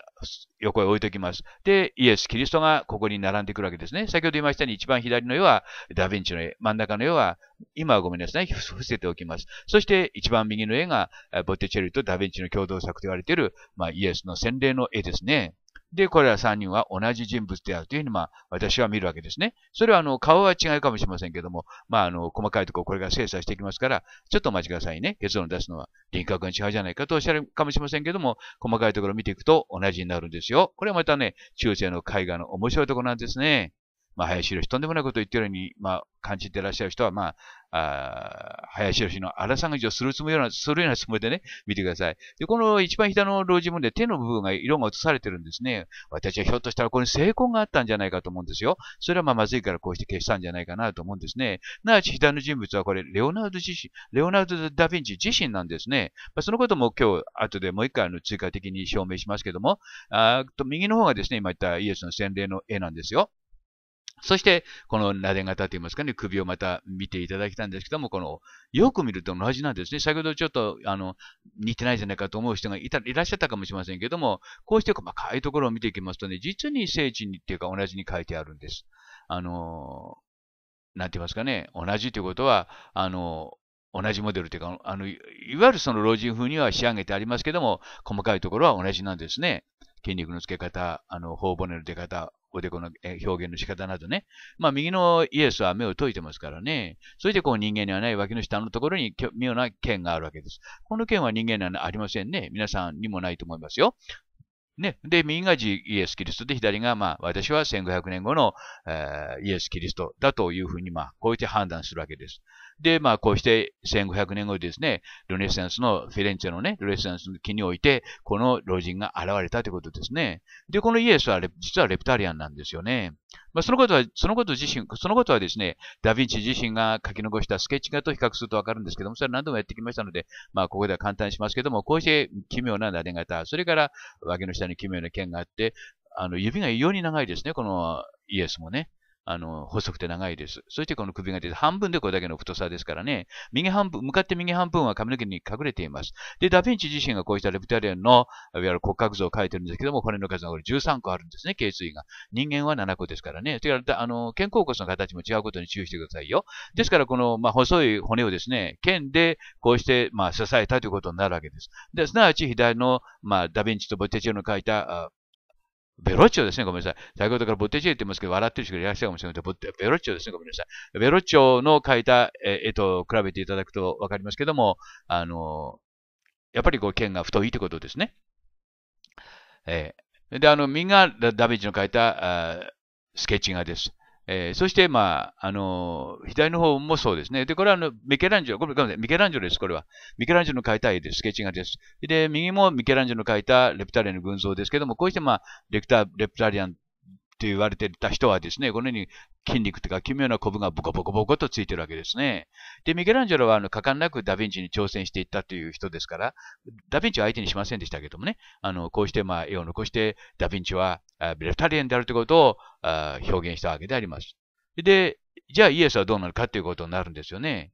横へ置いておきます。で、イエス・キリストがここに並んでくるわけですね。先ほど言いましたように、一番左の絵はダ・ヴィンチの絵、真ん中の絵は、今はごめんなさい、伏せておきます。そして一番右の絵が、ボッテチェリとダ・ヴィンチの共同作と言われている、まあ、イエスの洗礼の絵ですね。で、これら3人は同じ人物であるというふうに、まあ、私は見るわけですね。それは、あの、顔は違うかもしれませんけども、まあ、あの、細かいところ、これが精査していきますから、ちょっとお待ちくださいね。結論を出すのは、輪郭が違うじゃないかとおっしゃるかもしれませんけども、細かいところを見ていくと同じになるんですよ。これはまたね、中世の絵画の面白いところなんですね。まあ、林博とんでもないことを言ってるように、まあ、感じてらっしゃる人は、まあ、あ林博の荒探しをするつもりような、するようなつもりでね、見てください。で、この一番左の老人もね、手の部分が色が映されてるんですね。私はひょっとしたらこれに成功があったんじゃないかと思うんですよ。それはまあまずいからこうして消したんじゃないかなと思うんですね。なわち左の人物はこれ、レオナルド自身、レオナルド・ダ・ヴィンチ自身なんですね。まあ、そのことも今日、後でもう一回あの追加的に証明しますけども、あと右の方がですね、今言ったイエスの洗礼の絵なんですよ。そして、この撫で型といいますかね、首をまた見ていただきたんですけども、この、よく見ると同じなんですね。先ほどちょっと、あの、似てないじゃないかと思う人がいたいらっしゃったかもしれませんけども、こうして細かいところを見ていきますとね、実に聖地にっていうか同じに書いてあるんです。あの、なんて言いますかね、同じということは、あの、同じモデルというか、あの、いわゆるその老人風には仕上げてありますけども、細かいところは同じなんですね。筋肉の付け方、あの、頬骨の出方、ここでこの表現の仕方などね。まあ、右のイエスは目を閉じてますからね。それでこう人間にはない脇の下のところに妙な剣があるわけです。この剣は人間にはありませんね。皆さんにもないと思いますよ。ね。で、右がイエス・キリストで、左が、まあ、私は1500年後の、えー、イエス・キリストだというふうに、まあ、こうやって判断するわけです。で、まあ、こうして1500年後にですね、ルネサンスの、フィレンツェのね、ルネサンスの木において、この老人が現れたということですね。で、このイエスは実はレプタリアンなんですよね。まあ、そのことは、そのこと自身、そのことはですね、ダヴィンチ自身が書き残したスケッチ画と比較するとわかるんですけども、それは何度もやってきましたので、まあ、ここでは簡単にしますけども、こうして奇妙ななで方、それから脇の下に奇妙な剣があって、あの、指が異様に長いですね、このイエスもね。あの、細くて長いです。そしてこの首が出て、半分でこれだけの太さですからね、右半分、向かって右半分は髪の毛に隠れています。で、ダヴィンチ自身がこうしたレプタリアンの、いわゆる骨格像を描いてるんですけども、骨の数がこれ13個あるんですね、頸椎が。人間は7個ですからね。それかあの、肩甲骨の形も違うことに注意してくださいよ。ですから、この、まあ、細い骨をですね、剣でこうして、まあ、支えたということになるわけです。で、すなわち左の、まあ、ダヴィンチとボテチオの描いた、ベロッチョですね、ごめんなさい。先ほどからボッテチェって言いますけど、笑ってる人がいらっしゃるかもしれないので、ベロッチョですね、ごめんなさい。ベロッチョの描いた絵と比べていただくとわかりますけども、あの、やっぱりこう剣が太いということですね。えー、で、あの、右がダヴィンチの描いたスケッチ画です。えー、そして、まあ、あのー、左の方もそうですね。で、これはあの、ミケランジェロ、ごめんなさい、ミケランジェロです、これは。ミケランジェロの描いた絵です、スケッチ画です。で、右もミケランジェロの描いたレプタリアンの群像ですけども、こうして、まあ、レプタ、レプタリアンと言われてた人はですね、このように筋肉とか奇妙なコブがボコボコボコとついてるわけですね。で、ミケランジェロはあの果敢なくダヴィンチに挑戦していったという人ですから、ダヴィンチは相手にしませんでしたけどもね、あの、こうしてまあ絵を残して、ダヴィンチはビレフタリアンであるということを表現したわけであります。で、じゃあイエスはどうなるかということになるんですよね。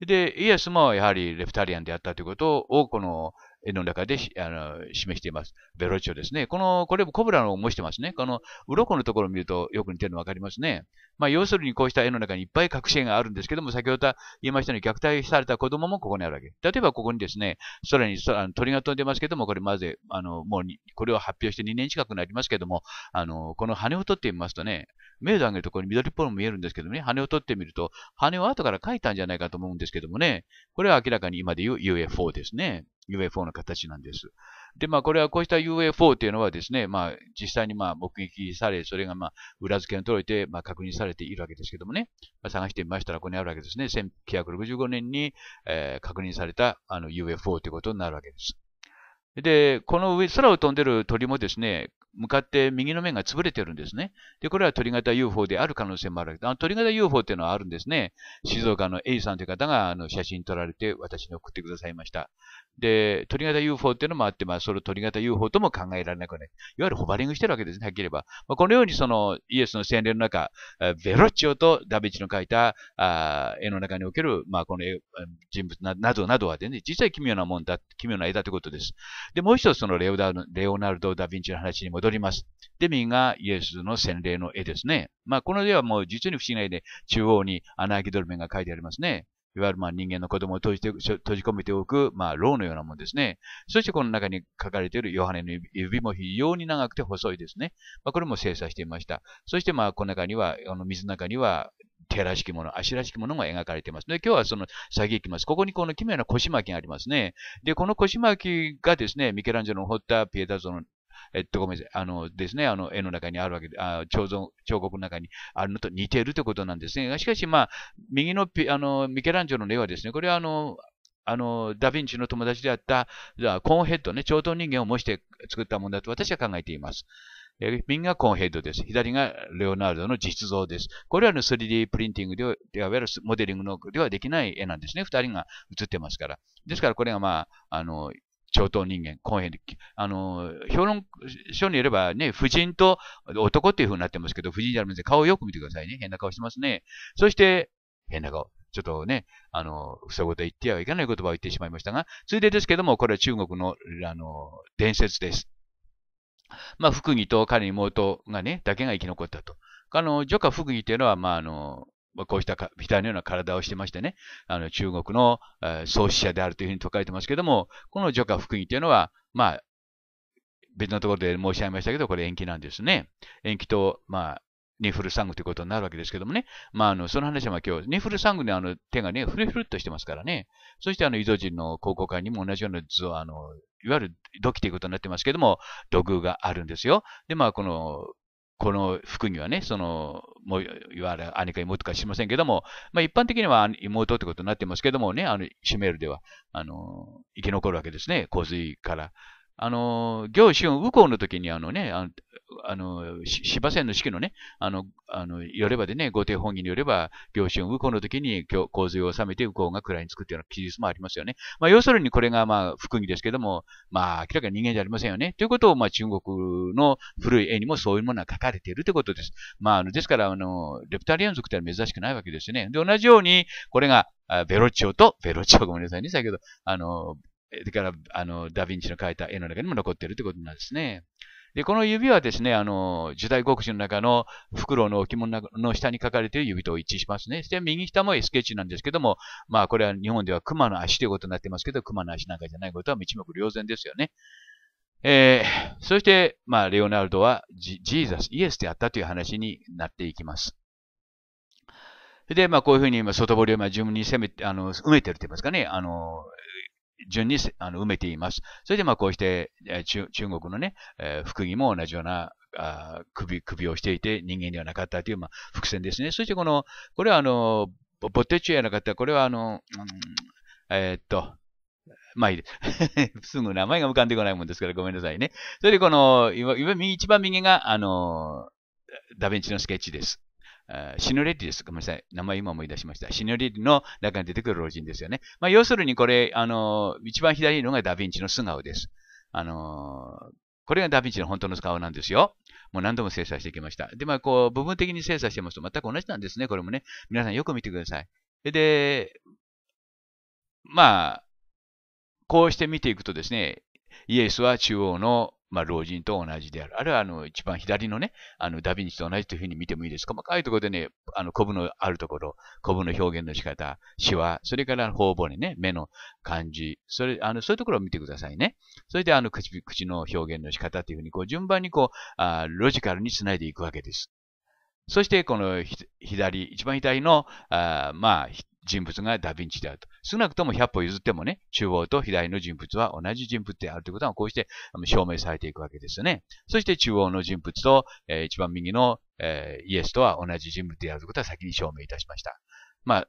で、イエスもやはりレフタリアンであったということを、多くの絵の中であの示しています。ベロチオですね。この、これもコブラの模してますね。この鱗のところを見るとよく似てるのわかりますね。まあ、要するにこうした絵の中にいっぱい隠し絵があるんですけども、先ほど言いましたように虐待された子供もここにあるわけ。例えばここにですね、空に空鳥が飛んでますけども、これまず、あの、もうこれを発表して2年近くなりますけども、あの、この羽を取ってみますとね、目を上げるところに緑っぽいの見えるんですけどもね、羽を取ってみると、羽を後から描いたんじゃないかと思うんですけどもね、これは明らかに今で言う UFO ですね。UFO の形なんです。で、まあ、これはこうした UFO というのはですね、まあ、実際にまあ目撃され、それがまあ裏付けが取れて、まあ、確認されているわけですけどもね、まあ、探してみましたら、ここにあるわけですね。1965年に、えー、確認されたあの UFO ということになるわけです。で、この上、空を飛んでる鳥もですね、向かって右の面が潰れてるんですね。で、これは鳥型 UFO である可能性もあるわけであの鳥型 UFO っていうのはあるんですね。静岡の A さんという方があの写真撮られて私に送ってくださいました。で、鳥型 UFO っていうのもあって、まあ、その鳥型 UFO とも考えられなくない。いわゆるホバリングしてるわけですね、はっきり言えば。まあ、このようにそのイエスの洗礼の中、ベロッチオとダビチの描いたあ絵の中における、まあ、この人物などなどはでね、実際奇妙なもんだ、奇妙な絵だということです。で、もう一つそのレオダレオナルド・ダ・ヴィンチの話に戻ります。デミがイエスの洗礼の絵ですね。まあ、この絵はもう実に不思議な絵で、中央に穴あきドルメンが書いてありますね。いわゆるまあ人間の子供を閉じて閉じ込めておく、まあ、牢のようなものですね。そしてこの中に書かれているヨハネの指も非常に長くて細いですね。まあ、これも精査していました。そしてまあこの中には、あの水の中には手らしきもの、足らしきものが描かれています。で、今日はその先行きます。ここにこの奇妙な腰巻きがありますね。で、この腰巻きがですね、ミケランジェロの彫ったピエタゾのえっと、ごめんなさい。あのですね、あの、絵の中にあるわけで、あ彫像、彫刻の中にあるのと似ているということなんですね。しかし、まあ、右のピ、あの、ミケランジェロの絵はですね、これはあの、あの、ダヴィンチの友達であった、コーンヘッドね、超等人間を模して作ったものだと私は考えています。右がコンヘッドです。左がレオナルドの実像です。これらの 3D プリンティングでは、いわゆるモデリングのではできない絵なんですね。二人が写ってますから。ですからこれがまあ、あの、超党人間、コンヘッド。あの、評論書によればね、夫人と男っていう風になってますけど、夫人じゃありません。顔をよく見てくださいね。変な顔してますね。そして、変な顔。ちょっとね、あの、ふさごと言ってはいけない言葉を言ってしまいましたが、ついでですけども、これは中国の、あの、伝説です。まあ、福義と彼の妹がね、だけが生き残ったと。あの、ョカ福義というのは、まあ、あの、こうしたか、みなような体をしてましてね、あの、中国の、えー、創始者であるというふうに説かれてますけども、このョカ福義というのは、まあ、別のところで申し上げましたけど、これ延期なんですね。延期と、まあ、ニフルサングということになるわけですけどもね。まあ、あの、その話はまあ今日、ニフルサングのあの手がね、フルフルっとしてますからね。そしてあの、イゾジンの高校会にも同じような図を、あの、いわゆる土器ということになってますけども、土偶があるんですよ。で、まあ、この、この服にはね、その、もう、いわゆる兄か妹かしませんけども、まあ一般的には妹ってことになってますけどもね、あの、シュメールでは、あの、生き残るわけですね、洪水から。あの、行春右行の時にあのね、あの、あの芝線の式のね、あの、あの、よればでね、ご定本義によれば、行春右行の時に洪水を収めて右行が位につくていうような記述もありますよね。まあ、要するにこれがまあ、福義ですけども、まあ、明らかに人間じゃありませんよね。ということを、まあ、中国の古い絵にもそういうものが書かれているということです。まあ、あの、ですから、あの、レプタリアン族ってのは珍しくないわけですよね。で、同じように、これが、ベロッチョと、ベロッチョごめんなさいね、先ほど、あの、だから、あの、ダヴィンチの描いた絵の中にも残っているということなんですね。で、この指はですね、あの、時代国史の中の袋の置物の下に書かれている指と一致しますね。そして右下もスケッチなんですけども、まあこれは日本では熊の足ということになってますけど、熊の足なんかじゃないことは一目瞭然ですよね。えー、そして、まあレオナルドはジジーザス、イエスであったという話になっていきます。で、まあこういうふうに外堀を自分に攻めあの埋めてると言いますかね、あの、順にあの埋めています。それでまあこうして、え中国のね、えー、福も同じようなあ首、首をしていて人間ではなかったというまあ伏線ですね。そしてこの、これはあの、ボッテチュアの方、これはあの、うん、えー、っと、まあいいです。すぐ名前が浮かんでこないもんですからごめんなさいね。それでこの、一番右があの、ダヴィンチのスケッチです。シノレディです。ごめんなさい。名前今思い出しました。シノレディの中に出てくる老人ですよね。まあ、要するにこれ、あの、一番左のがダヴィンチの素顔です。あの、これがダヴィンチの本当の顔なんですよ。もう何度も精査してきました。で、まあ、こう、部分的に精査してますと全く同じなんですね。これもね。皆さんよく見てください。で、まあ、こうして見ていくとですね、イエスは中央のまあ、老人と同じである。あるいは、あの、一番左のね、あの、ダヴィンチと同じというふうに見てもいいです。細かいところでね、あの、コブのあるところ、コブの表現の仕方、シワ、それから頬骨ね、目の感じ、それ、あの、そういうところを見てくださいね。それで、あの、口、口の表現の仕方というふうに、こう、順番にこう、あロジカルにつないでいくわけです。そして、この左、一番左の、あまあ、人物がダヴィンチであると。少なくとも100歩譲ってもね、中央と左の人物は同じ人物であるということがこうして証明されていくわけですよね。そして中央の人物と、えー、一番右の、えー、イエスとは同じ人物であるということは先に証明いたしました。まあ、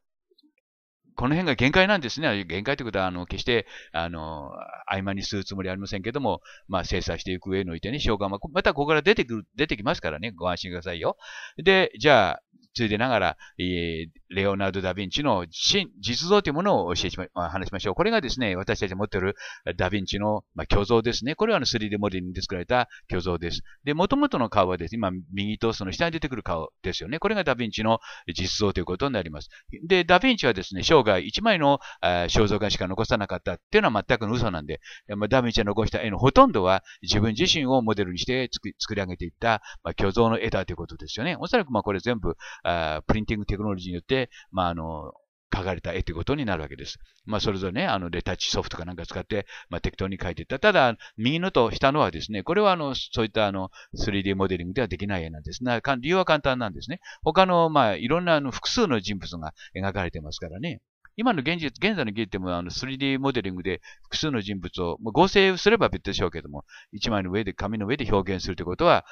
この辺が限界なんですね。限界ということは、あの、決して、あの、合間にするつもりはありませんけども、まあ、精査していく上において証召喚は、またここから出てくる、出てきますからね、ご安心くださいよ。で、じゃあ、ついでながら、えー、レオナルド・ダ・ヴィンチの真、実像というものを教えしま、話しましょう。これがですね、私たち持っているダ・ヴィンチの、まあ、虚像ですね。これはあの 3D モデルに作られた虚像です。で、元々の顔はですね、今、右とその下に出てくる顔ですよね。これがダ・ヴィンチの実像ということになります。で、ダ・ヴィンチはですね、生涯一枚の肖像画しか残さなかったっていうのは全くの嘘なんで、まあ、ダ・ヴィンチが残した絵のほとんどは自分自身をモデルにして作り上げていった、まあ、虚像の絵だということですよね。おそらくまあこれ全部あ、プリンティングテクノロジーによって、まあ、あの、書かれた絵ってことになるわけです。まあ、それぞれね、あの、レタッチソフトかなんか使って、まあ、適当に書いていった。ただ、右のと下のはですね、これは、あの、そういったあの、3D モデリングではできない絵なんですな。理由は簡単なんですね。他の、まあ、いろんなあの、複数の人物が描かれてますからね。今の現実、現在の技術でもあの 3D モデリングで複数の人物を、まあ、合成すれば別でしょうけども、一枚の上で、紙の上で表現するということは、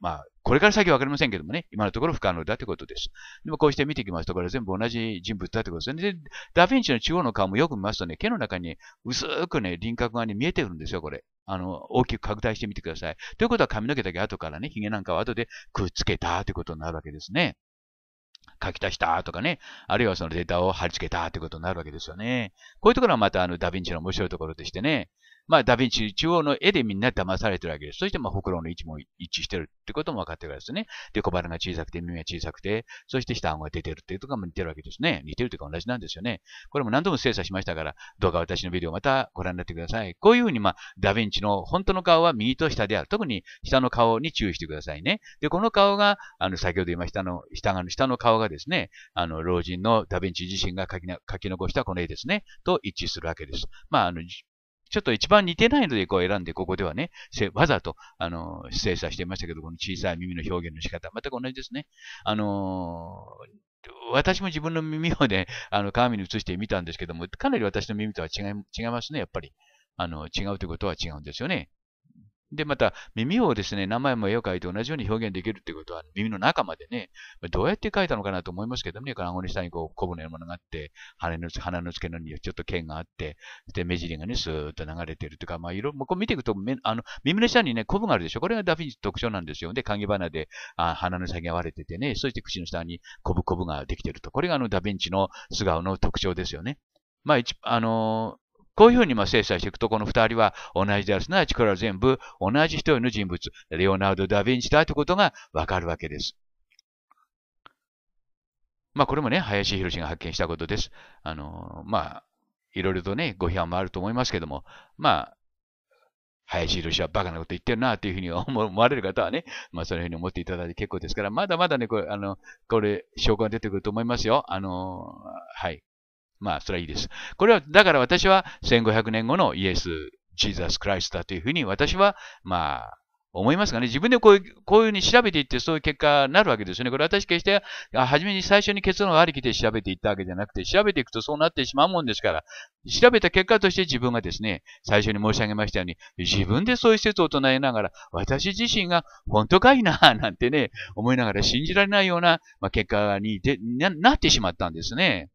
まあ、これから先はわかりませんけどもね、今のところ不可能だということです。でもこうして見ていきますと、これ全部同じ人物だということですね。で、ダヴィンチの中央の顔もよく見ますとね、毛の中に薄くね、輪郭がに見えてくるんですよ、これ。あの、大きく拡大してみてください。ということは髪の毛だけ後からね、髭なんかは後でくっつけたということになるわけですね。書き足したとかね、あるいはそのデータを貼り付けたということになるわけですよね。こういうところはまたあのダヴィンチの面白いところでしてね、まあ、ダヴィンチ中央の絵でみんな騙されてるわけです。そして、まあ、ほくろの位置も一致してるってことも分かってるわけですね。で、小腹が小さくて、耳が小さくて、そして下顎が出てるっていうとこも似てるわけですね。似てるというか同じなんですよね。これも何度も精査しましたから、どうか私のビデオまたご覧になってください。こういうふうに、まあ、ダヴィンチの本当の顔は右と下である。特に下の顔に注意してくださいね。で、この顔が、あの、先ほど言いましたの、下の、下の顔がですね、あの、老人のダヴィンチ自身が書き書き残したこの絵ですね、と一致するわけです。まあ、あの、ちょっと一番似てないのでこう選んで、ここではね、わざと、あの、精査していましたけど、この小さい耳の表現の仕方、全く同じですね。あのー私も自分の耳をね、あの鏡に映してみたんですけども、かなり私の耳とは違い違いますね、やっぱり。あの違うということは違うんですよね。で、また、耳をですね、名前も絵を描いて同じように表現できるっていうことは、耳の中までね、どうやって描いたのかなと思いますけどね、顎の下にこう、こぶのものがあって、鼻の鼻の付け根にちょっと剣があって、で、目尻がね、スーッと流れてるとか、まあ、いろ、もうこう見ていくと、目、あの、耳の下にね、コブがあるでしょ。これがダフィンチ特徴なんですよ。で、鍵花で、あ鼻の先が割れててね、そして口の下にコブコブができてると。これがあの、ダヴィンチの素顔の特徴ですよね。まあ、一、あのこういうふうにま精査していくと、この2人は同じである。すなわちこれは全部同じ人の人物、レオナルド・ダ・ヴィンチだということがわかるわけです。まあこれもね、林博士が発見したことです。あのまあ、いろいろとね、ご批判もあると思いますけども、まあ、林博士はバカなこと言ってるなというふうに思われる方はね、まあそういうふうに思っていただいて結構ですから、まだまだね、これ、あの、これ、証拠が出てくると思いますよ。あのはい。まあ、それはいいです。これは、だから私は1500年後のイエス、ジーザス・クライスだというふうに私は、まあ、思いますがね、自分でこういう、こういうふうに調べていって、そういう結果になるわけですよね。これ私決して、初めに最初に結論がありきで調べていったわけじゃなくて、調べていくとそうなってしまうもんですから、調べた結果として自分がですね、最初に申し上げましたように、自分でそういう説を唱えながら、私自身が本当かいな、なんてね、思いながら信じられないような、まあ、結果にでななってしまったんですね。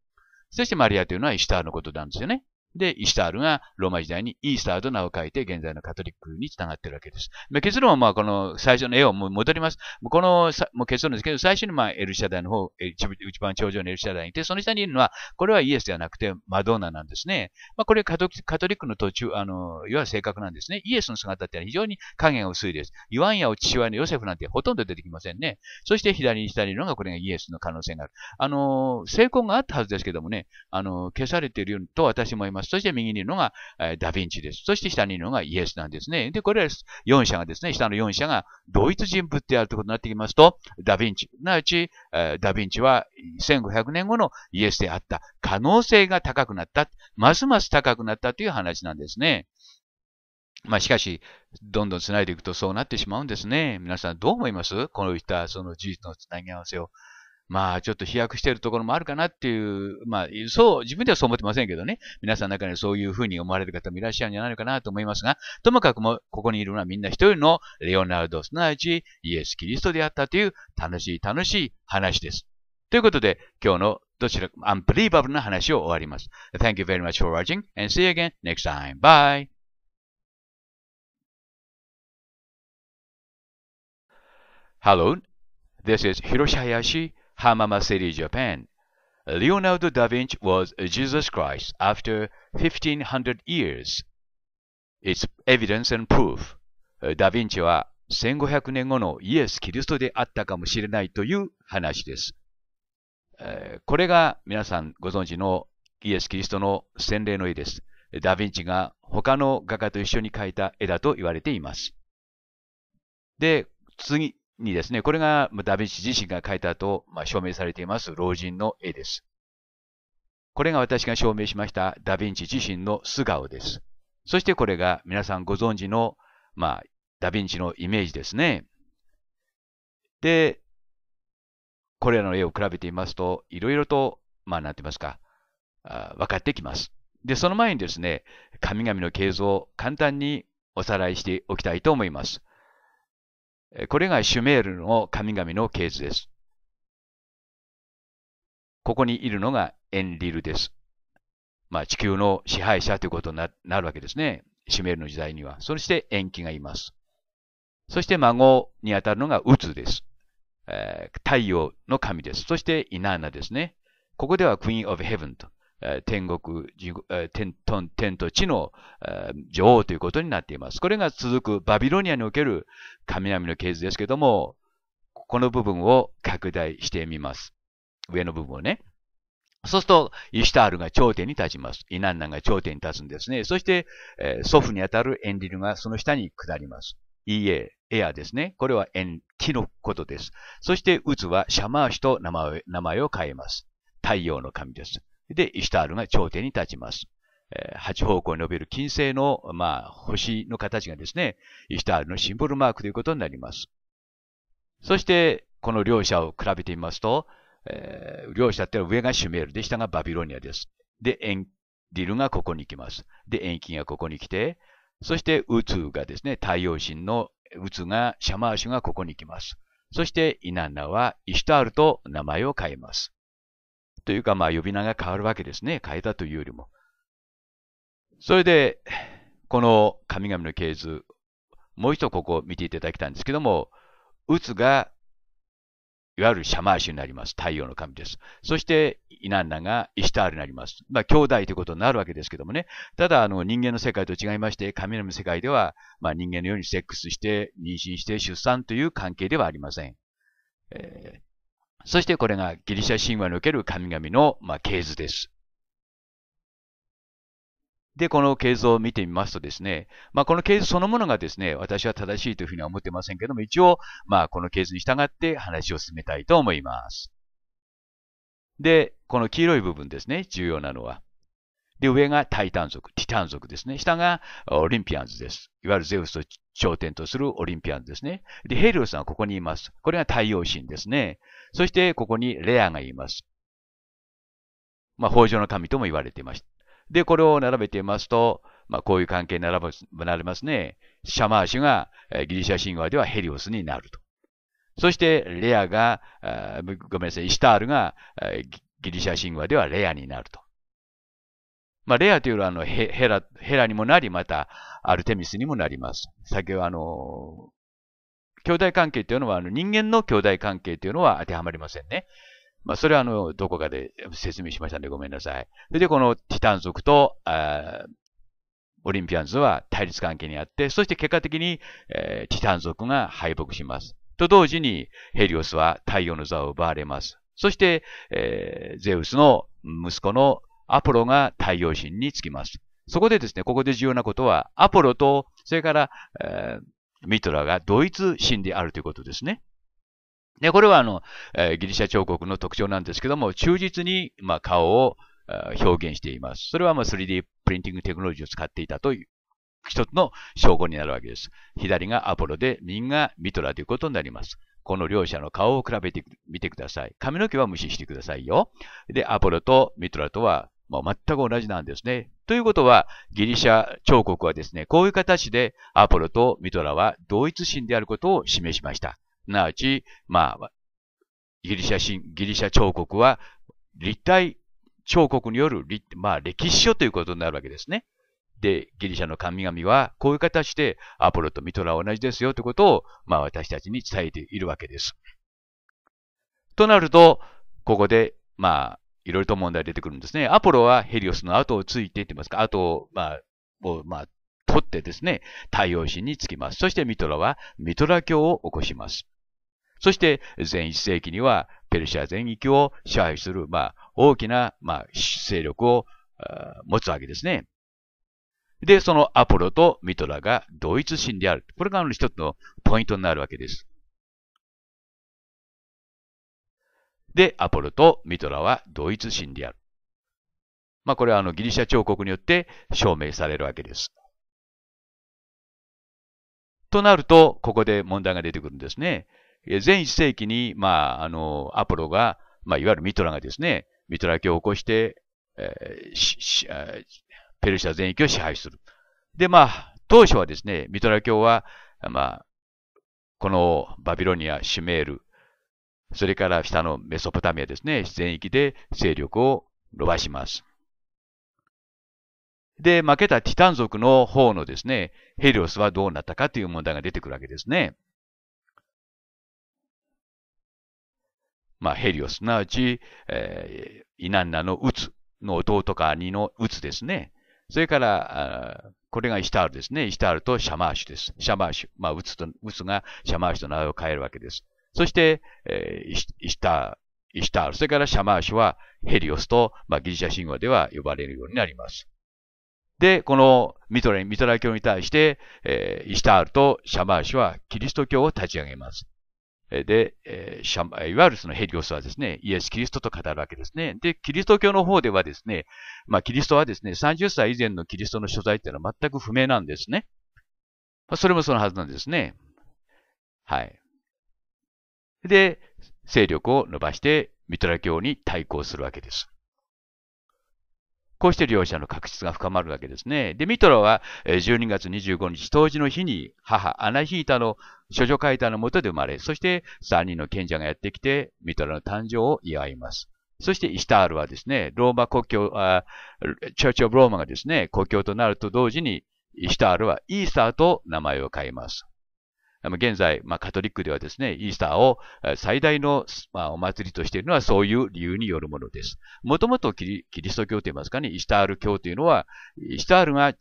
そしてマリアというのはイシュタールのことなんですよね。で、イスタールがローマ時代にイースターと名を書いて現在のカトリックに繋がっているわけです。まあ、結論はまあこの最初の絵をも戻ります。このもう結論ですけど、最初にまあエルシャダイの方、一番頂上のエルシャダイにいて、その下にいるのは、これはイエスではなくてマドーナなんですね。まあ、これカトリックの途中、あの、いわゆる性格なんですね。イエスの姿ってのは非常に影が薄いです。言わンやお父親のヨセフなんてほとんど出てきませんね。そして左に下にいるのがこれがイエスの可能性がある。あの、成功があったはずですけどもね、あの、消されていると私もいます。す。そして右にいるのが、えダヴィンチです。そして下にいるのがイエスなんですね。で、これら4社がですね、下の4社が同一人物であるということになってきますと、ダヴィンチ、すなわち、えダヴィンチは1500年後のイエスであった。可能性が高くなった。ますます高くなったという話なんですね。まあ、しかし、どんどん繋いでいくとそうなってしまうんですね。皆さんどう思いますこういったその事実の繋ぎ合わせをまあ、ちょっと飛躍しているところもあるかなっていう、まあ、そう、自分ではそう思ってませんけどね、皆さんの中にそういうふうに思われる方もいらっしゃるんじゃないかなと思いますが、ともかくも、ここにいるのはみんな一人のレオナルド、すなわちイエス・キリストであったという楽しい楽しい話です。ということで、今日のどちらか、unbelievable な話を終わります。Thank you very much for watching and see you again next time. Bye! Hello, This is Hiroshi Hayashi Hamama City, Japan, Leonardo da Vinci was Jesus Christ after 1500 years. It's evidence and proof. ダ・ヴィンチは1500年後のイエス・キリストであったかもしれないという話です。これが皆さんご存知のイエス・キリストの洗礼の絵です。ダ・ヴィンチが他の画家と一緒に描いた絵だと言われています。で、次、にですね、これがダヴィンチ自身が描いたと、まあ、証明されています老人の絵です。これが私が証明しましたダヴィンチ自身の素顔です。そしてこれが皆さんご存知の、まあ、ダヴィンチのイメージですね。で、これらの絵を比べてみますと、いろいろと、まあ、なんて言いますか、分かってきます。で、その前にですね、神々の形像を簡単におさらいしておきたいと思います。これがシュメールの神々の系図です。ここにいるのがエンリルです。まあ、地球の支配者ということになるわけですね。シュメールの時代には。そして延期がいます。そして孫にあたるのがウツです。え太陽の神です。そしてイナーナですね。ここではクイーン・オブ・ヘブンと天国、天天と地の、女王ということになっています。これが続くバビロニアにおける神々の系図ですけども、この部分を拡大してみます。上の部分をね。そうすると、イシュタールが頂点に立ちます。イナンナンが頂点に立つんですね。そして、え祖父にあたるエンリルがその下に下ります。EA、エアですね。これは縁、木のことです。そして、ウツはシャマーシュと名前を変えます。太陽の神です。で、イシュタールが頂点に立ちます。八8方向に伸びる金星の、まあ、星の形がですね、イシュタールのシンボルマークということになります。そして、この両者を比べてみますと、えー、両者って上がシュメールで、下がバビロニアです。で、ディルがここに来ます。で、キンがここに来て、そして、ウツがですね、太陽神のウツが、シャマーシュがここに来ます。そして、イナンナはイシュタールと名前を変えます。というか、まあ、呼び名が変わるわけですね。変えたというよりも。それで、この神々の系図、もう一度ここを見ていただきたいんですけども、うつが、いわゆるシャマーシュになります。太陽の神です。そして、イナンナがイシタールになります。まあ、兄弟ということになるわけですけどもね。ただ、あの、人間の世界と違いまして、神々の世界では、まあ、人間のようにセックスして、妊娠して、出産という関係ではありません。えー、そしてこれがギリシャ神話における神々の、まあ、系図です。で、この系図を見てみますとですね、まあ、この系図そのものがですね、私は正しいというふうには思ってませんけども、一応、まあ、この系図に従って話を進めたいと思います。で、この黄色い部分ですね、重要なのは。で、上がタイタン族、ティタン族ですね。下がオリンピアンズです。いわゆるゼウスを頂点とするオリンピアンズですね。で、ヘリオスはここにいます。これが太陽神ですね。そして、ここにレアがいます。まあ、法上の神とも言われています。で、これを並べていますと、まあ、こういう関係に並れますね。シャマーシュがギリシャ神話ではヘリオスになると。そして、レアが、ごめんなさい、イシタールがギリシャ神話ではレアになると。まあ、レアというのはあのヘラ、ヘラにもなり、またアルテミスにもなります。先ほどあの、兄弟関係というのは、人間の兄弟関係というのは当てはまりませんね。まあ、それはあの、どこかで説明しましたんでごめんなさい。それで、このティタン族と、オリンピアンズは対立関係にあって、そして結果的に、えー、ティタン族が敗北します。と同時に、ヘリオスは太陽の座を奪われます。そして、えー、ゼウスの息子のアポロが太陽神につきます。そこでですね、ここで重要なことは、アポロと、それから、えー、ミトラがドイツ神であるということですね。で、これはあの、えギリシャ彫刻の特徴なんですけども、忠実に、まあ、顔を表現しています。それはまあ 3D プリンティングテクノロジーを使っていたという一つの証拠になるわけです。左がアポロで、右がミトラということになります。この両者の顔を比べてみてください。髪の毛は無視してくださいよ。で、アポロとミトラとは全く同じなんですね。ということは、ギリシャ彫刻はですね、こういう形でアポロとミトラは同一神であることを示しました。すなわち、まあ、ギリシャ神、ギリシャ彫刻は立体彫刻による、まあ、歴史書ということになるわけですね。で、ギリシャの神々はこういう形でアポロとミトラは同じですよということを、まあ、私たちに伝えているわけです。となると、ここで、まあ、いろいろと問題出てくるんですね。アポロはヘリオスの後をついてって言いますか、後を、まあ、を、まあ、取ってですね、太陽神につきます。そしてミトラはミトラ教を起こします。そして、前1世紀には、ペルシア全域を支配する、まあ、大きな、まあ、勢力を持つわけですね。で、そのアポロとミトラが同一神である。これが一つのポイントになるわけです。で、アポロとミトラは同一神である。まあ、これはあのギリシャ彫刻によって証明されるわけです。となると、ここで問題が出てくるんですね。前1世紀に、まあ、あの、アポロが、まあ、いわゆるミトラがですね、ミトラ教を起こして、えー、ペルシャ全域を支配する。で、まあ、当初はですね、ミトラ教は、まあ、このバビロニア、シュメール、それから下のメソポタミアですね、全域で勢力を伸ばします。で、負けたティタン族の方のですね、ヘリオスはどうなったかという問題が出てくるわけですね。まあ、ヘリオス、すなわち、えー、イナンナのウツの弟か兄のウツですね。それから、これがイシタールですね。イシタールとシャマーシュです。シャマーシュ。まあ、ウツと、ウツがシャマーシュと名前を変えるわけです。そして、えー、イスイシタール、それからシャマーシュはヘリオスと、まあ、ギリシャ神話では呼ばれるようになります。で、このミトラミトラ教に対して、えー、イシタールとシャマーシュはキリスト教を立ち上げます。で、えー、いわゆるそのヘリオスはですね、イエス・キリストと語るわけですね。で、キリスト教の方ではですね、まあ、キリストはですね、30歳以前のキリストの所在っていうのは全く不明なんですね。まあ、それもそのはずなんですね。はい。で、勢力を伸ばしてミトラ教に対抗するわけです。こうして両者の確執が深まるわけですね。で、ミトラは12月25日、当時の日に母、アナヒータの諸女会体のの下で生まれ、そして3人の賢者がやってきて、ミトラの誕生を祝います。そしてイシタールはですね、ローマ国境、あチョーチ・オブ・ローマがですね、国境となると同時に、イシタールはイースターと名前を変えます。現在、まあ、カトリックではですね、イースターを最大の、まあ、お祭りとしているのはそういう理由によるものです。もともとキリスト教といいますかね、イスタール教というのは、イスタールが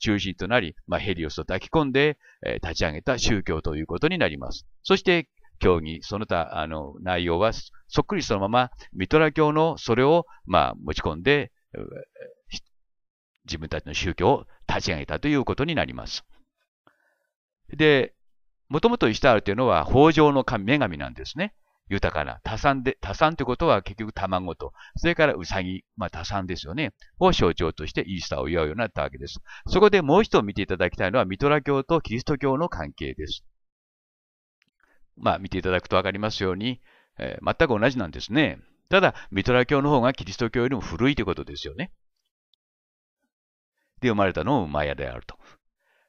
中心となり、まあ、ヘリオスを抱き込んで、立ち上げた宗教ということになります。そして、教義、その他、あの、内容は、そっくりそのまま、ミトラ教のそれを、まあ、持ち込んで、自分たちの宗教を立ち上げたということになります。で、もともとイシタールというのは豊穣の神、女神なんですね。豊かな。多産で、多産ということは結局卵と、それからウサギ、まあ多産ですよね。を象徴としてイースターを祝うようになったわけです。そこでもう一度見ていただきたいのはミトラ教とキリスト教の関係です。まあ見ていただくとわかりますように、えー、全く同じなんですね。ただ、ミトラ教の方がキリスト教よりも古いということですよね。で、生まれたのもマヤであると。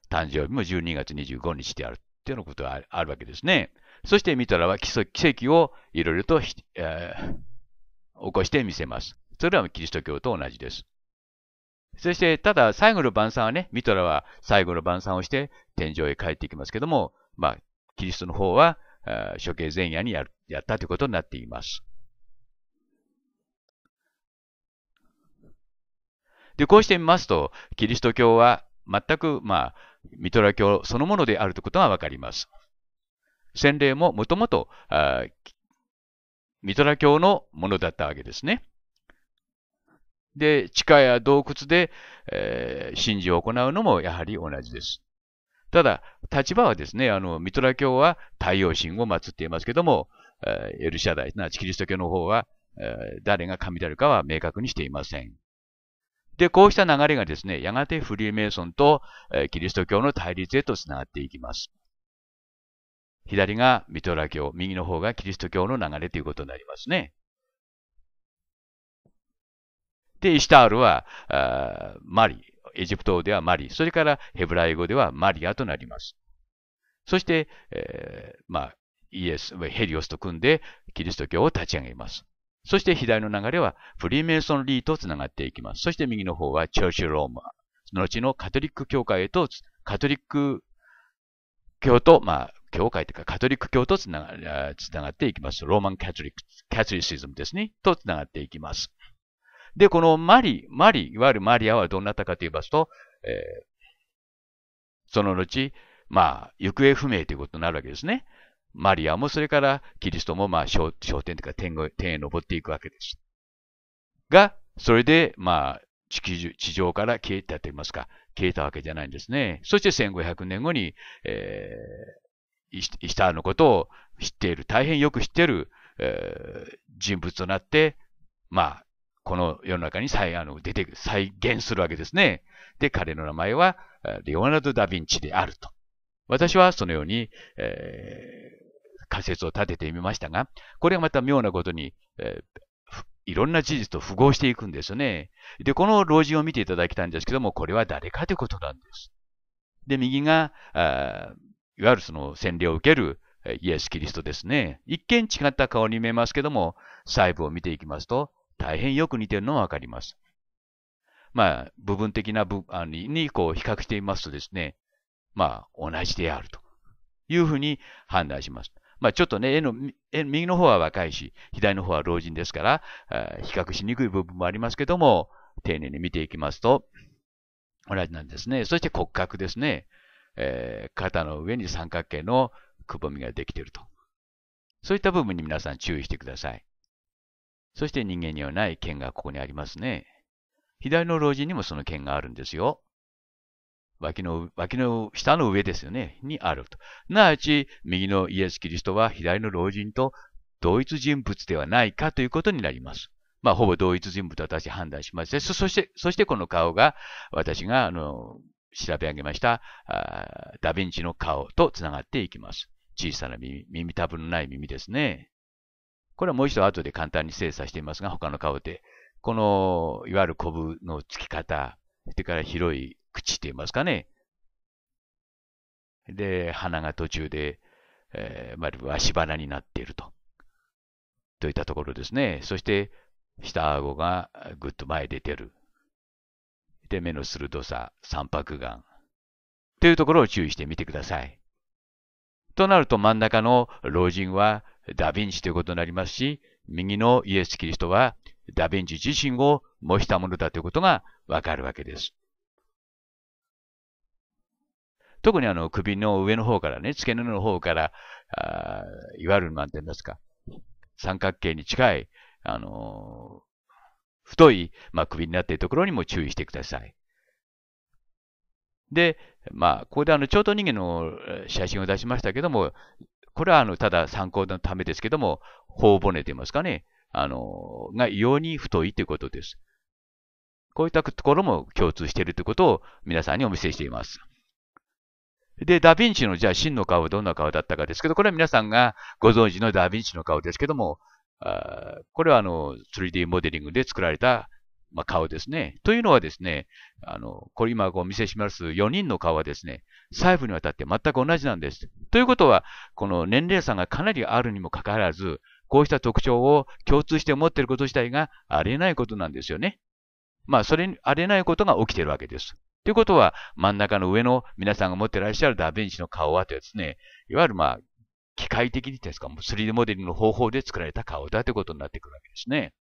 誕生日も12月25日である。っていうようなことがあるわけですね。そしてミトラは奇跡をいろいろと、えー、起こしてみせます。それはキリスト教と同じです。そして、ただ、最後の晩餐はね、ミトラは最後の晩餐をして、天井へ帰っていきますけども、まあ、キリストの方は、処刑前夜にややったということになっています。で、こうしてみますと、キリスト教は全く、まあ、ミトラ教そのものであるということがわかります。洗礼ももともとミトラ教のものだったわけですね。で、地下や洞窟で、えー、神事を行うのもやはり同じです。ただ、立場はですね、あの、ミトラ教は太陽神を祀っていますけども、えー、エルシャダイ、すなわちキリスト教の方は、えー、誰が神であるかは明確にしていません。で、こうした流れがですね、やがてフリーメイソンと、えキリスト教の対立へと繋がっていきます。左がミトラ教、右の方がキリスト教の流れということになりますね。で、イシタールはあマリ、エジプトではマリ、それからヘブライ語ではマリアとなります。そして、えー、まあ、イエス、ヘリオスと組んでキリスト教を立ち上げます。そして左の流れはフリーメイソンリーと繋がっていきます。そして右の方はチョーチローマ。後のカトリック教会へと、カトリック教と、まあ、教会というかカトリック教とつながつながっていきます。ローマンカトリック、カトリシズムですね。とつながっていきます。で、このマリ、マリ、いわゆるマリアはどうなったかと言いますと、えー、その後、まあ、行方不明ということになるわけですね。マリアもそれからキリストも、まあ、昇天というか天天へ登っていくわけです。が、それで、まあ、地球地上から消えたといいますか、消えたわけじゃないんですね。そして1500年後に、えー、イスターのことを知っている、大変よく知っている、えー、人物となって、まあ、この世の中に再あの出て再現するわけですね。で、彼の名前は、レオナルド・ダ・ヴィンチであると。私はそのように、えー、仮説を立ててみましたが、これがまた妙なことに、えー、いろんな事実と符合していくんですね。で、この老人を見ていただきたいんですけども、これは誰かということなんです。で、右が、あいわゆるその洗礼を受けるイエス・キリストですね。一見違った顔に見えますけども、細部を見ていきますと、大変よく似てるのがわかります。まあ、部分的な部分にこう比較してみますとですね、まあ、同じであるというふうに判断します。まあ、ちょっとね、絵の、右の方は若いし、左の方は老人ですから、比較しにくい部分もありますけども、丁寧に見ていきますと、同じなんですね。そして骨格ですね。えー、肩の上に三角形のくぼみができていると。そういった部分に皆さん注意してください。そして人間にはない剣がここにありますね。左の老人にもその剣があるんですよ。脇の、脇の下の上ですよね、にあると。すなわち、右のイエス・キリストは左の老人と同一人物ではないかということになります。まあ、ほぼ同一人物と私判断します。そして、そしてこの顔が、私が、あの、調べ上げました、あダヴィンチの顔とつながっていきます。小さな耳、耳たぶのない耳ですね。これはもう一度後で簡単に精査していますが、他の顔で、この、いわゆるコブのつき方、それから広い口って言いますかね。で、鼻が途中で、えー、まあ、足腹になっていると。といったところですね。そして、下顎がぐっと前出てる。で、目の鋭さ、三白眼。というところを注意してみてください。となると真ん中の老人はダヴィンチということになりますし、右のイエス・キリストはダヴィンチ自身を模したものだということがわかるわけです。特にあの首の上の方からね、付け根の方から、あいわゆるなんて言うんですか、三角形に近い、あのー、太い、まあ、首になっているところにも注意してください。で、まあ、ここであの、蝶と人間の写真を出しましたけども、これはあの、ただ参考のためですけども、頬骨と言いますかね、あのー、が異様に太いということです。こういったところも共通しているということを皆さんにお見せしています。で、ダヴィンチのじゃあ真の顔はどんな顔だったかですけど、これは皆さんがご存知のダヴィンチの顔ですけども、あこれはあの 3D モデリングで作られた、まあ、顔ですね。というのはですね、あのこれ今お見せします4人の顔はですね、細部にわたって全く同じなんです。ということは、この年齢差がかなりあるにもかかわらず、こうした特徴を共通して持っていること自体がありえないことなんですよね。まあ、それに、ありえないことが起きているわけです。ということは、真ん中の上の皆さんが持ってらっしゃるダヴィンチの顔はというですね、いわゆるまあ、機械的にですか、3D モデルの方法で作られた顔だということになってくるわけですね。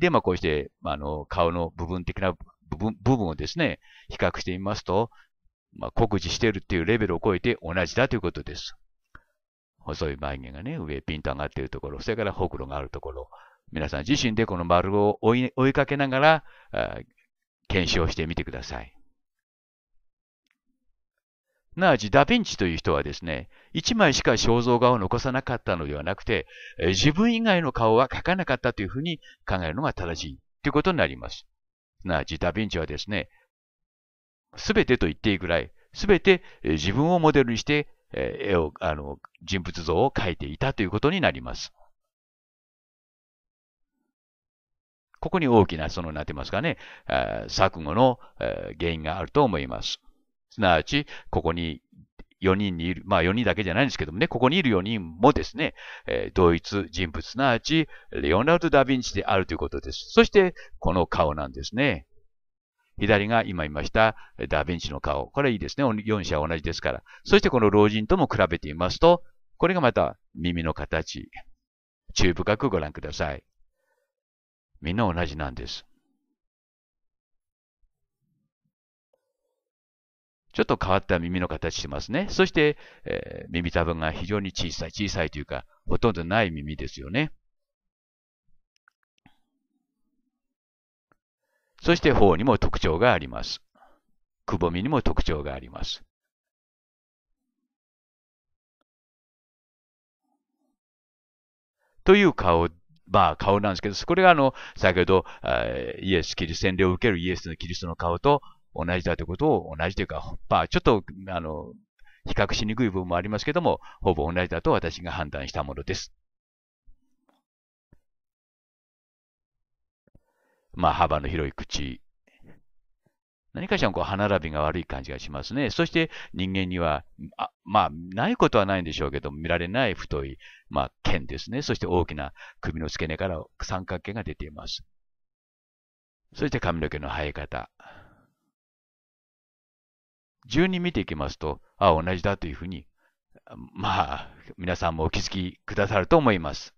で、まあ、こうして、まあ、あの、顔の部分的な部分部分をですね、比較してみますと、まあ、酷似しているっていうレベルを超えて同じだということです。細い眉毛がね、上ピンと上がっているところ、それからほくろがあるところ、皆さん自身でこの丸を追いかけながら、検証してみてください。なわちダヴィンチという人はですね、一枚しか肖像画を残さなかったのではなくて、自分以外の顔は描かなかったというふうに考えるのが正しいということになります。すなわちダヴィンチはですね、すべてと言っていいぐらい、すべて自分をモデルにして絵を、あの、人物像を描いていたということになります。ここに大きな、その、なってますかね、錯誤の原因があると思います。すなわち、ここに4人にいる、まあ4人だけじゃないんですけどもね、ここにいる4人もですね、えー、同一人物、すなわち、レオナルド・ダ・ヴィンチであるということです。そして、この顔なんですね。左が今言いましたダ・ヴィンチの顔。これはいいですね。4者同じですから。そしてこの老人とも比べてみますと、これがまた耳の形。注意深くご覧ください。みんな同じなんです。ちょっと変わった耳の形してますね。そして、えー、耳たぶが非常に小さい、小さいというか、ほとんどない耳ですよね。そして頬にも特徴があります。くぼみにも特徴があります。という顔、まあ顔なんですけど、これがあの、先ほどイエス・キリスト、洗礼を受けるイエスのキリストの顔と同じだということを、同じというか、まあ、ちょっと、あの、比較しにくい部分もありますけども、ほぼ同じだと私が判断したものです。まあ、幅の広い口。何かしらこう歯並びが悪い感じがしますね。そして人間には、あまあ、ないことはないんでしょうけど、見られない太い、まあ、剣ですね。そして大きな首の付け根から三角形が出ています。そして髪の毛の生え方。順に見ていきますと、ああ、同じだというふうに、まあ、皆さんもお気づきくださると思います。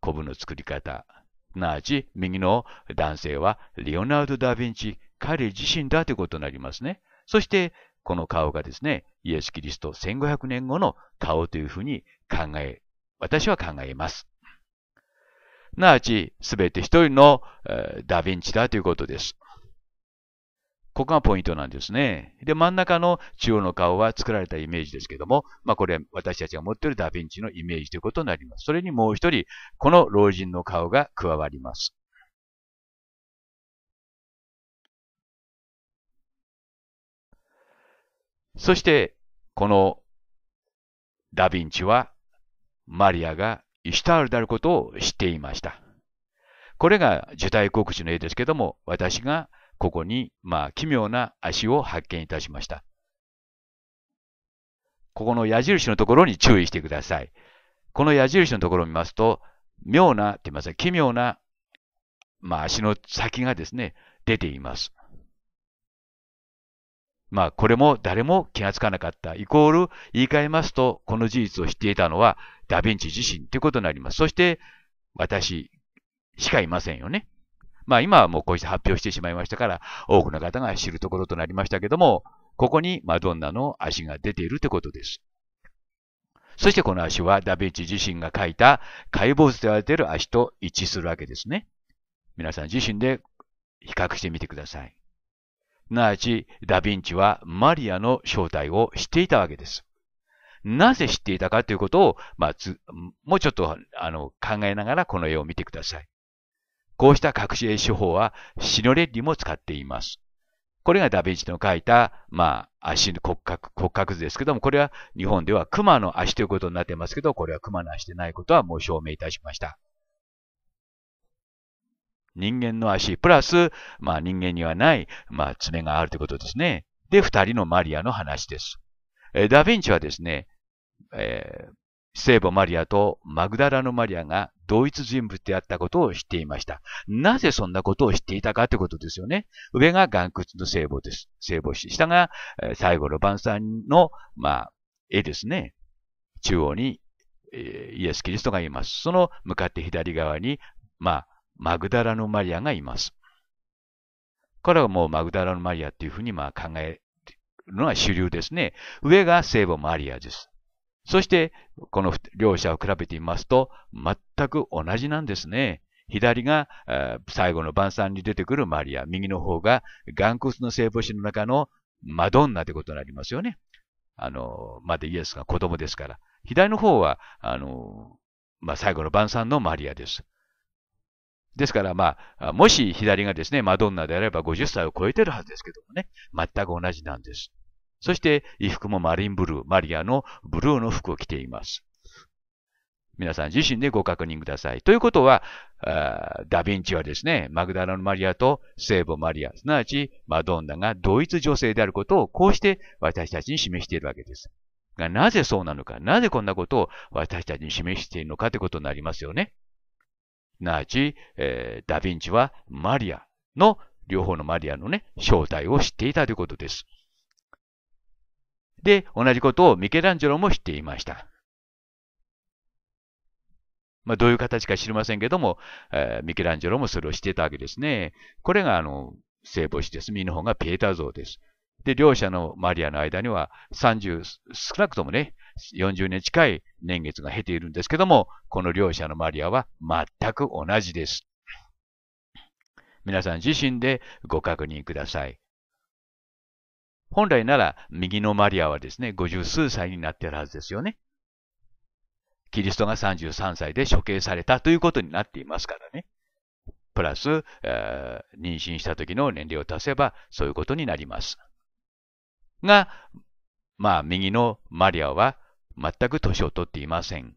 コブの作り方。すなわち、右の男性は、レオナルド・ダ・ヴィンチ、彼自身だということになりますね。そして、この顔がですね、イエス・キリスト1500年後の顔というふうに考え、私は考えます。すなわち、すべて一人の、ダ・ヴィンチだということです。ここがポイントなんですね。で、真ん中の中央の顔は作られたイメージですけども、まあこれ私たちが持っているダヴィンチのイメージということになります。それにもう一人、この老人の顔が加わります。そして、このダヴィンチはマリアがイシュタールであることを知っていました。これが受胎告知の絵ですけども、私がここに、まあ、奇妙な足を発見いたしました。ここの矢印のところに注意してください。この矢印のところを見ますと、妙な、って言いますか、奇妙な、まあ、足の先がですね、出ています。まあ、これも誰も気がつかなかった。イコール、言い換えますと、この事実を知っていたのは、ダヴィンチ自身ということになります。そして、私しかいませんよね。まあ今はもうこうして発表してしまいましたから、多くの方が知るところとなりましたけども、ここにマドンナの足が出ているということです。そしてこの足はダヴィンチ自身が描いた解剖図と言われている足と一致するわけですね。皆さん自身で比較してみてください。すなわち、ダヴィンチはマリアの正体を知っていたわけです。なぜ知っていたかということを、まあ、もうちょっとあの考えながらこの絵を見てください。こうした隠し絵手法はシノレッリも使っています。これがダヴィンチの描いた、まあ、足の骨格、骨格図ですけども、これは日本では熊の足ということになってますけど、これは熊の足でないことはもう証明いたしました。人間の足、プラス、まあ人間にはない、まあ爪があるということですね。で、二人のマリアの話です。えー、ダヴィンチはですね、えー、聖母マリアとマグダラのマリアが同一人物であったことを知っていました。なぜそんなことを知っていたかということですよね。上が岩窟の聖母です。聖母子。下が最後の晩餐の、まあ、絵ですね。中央に、えイエス・キリストがいます。その向かって左側に、まあ、マグダラのマリアがいます。これはもうマグダラのマリアっていうふうにまあ考えるのは主流ですね。上が聖母マリアです。そして、この両者を比べてみますと、全く同じなんですね。左が最後の晩餐に出てくるマリア、右の方が岩窟の聖母子の中のマドンナということになりますよね。あの、まだイエスが子供ですから。左の方は、あの、まあ、最後の晩餐のマリアです。ですから、まあ、もし左がですね、マドンナであれば50歳を超えてるはずですけどもね、全く同じなんです。そして衣服もマリンブルー、マリアのブルーの服を着ています。皆さん自身でご確認ください。ということは、ダ・ヴィンチはですね、マグダラのマリアと聖母マリア、すなわちマドンナが同一女性であることをこうして私たちに示しているわけです。が、なぜそうなのか、なぜこんなことを私たちに示しているのかということになりますよね。すなわち、えー、ダ・ヴィンチはマリアの、両方のマリアのね、正体を知っていたということです。で、同じことをミケランジェロも知っていました。まあ、どういう形か知りませんけども、えー、ミケランジェロもそれをしていたわけですね。これが、あの、聖母子です。右の方がピエタ像です。で、両者のマリアの間には30、少なくともね、40年近い年月が経ているんですけども、この両者のマリアは全く同じです。皆さん自身でご確認ください。本来なら右のマリアはですね、50数歳になってるはずですよね。キリストが33歳で処刑されたということになっていますからね。プラス、えー、妊娠した時の年齢を足せばそういうことになります。が、まあ、右のマリアは全く年を取っていません。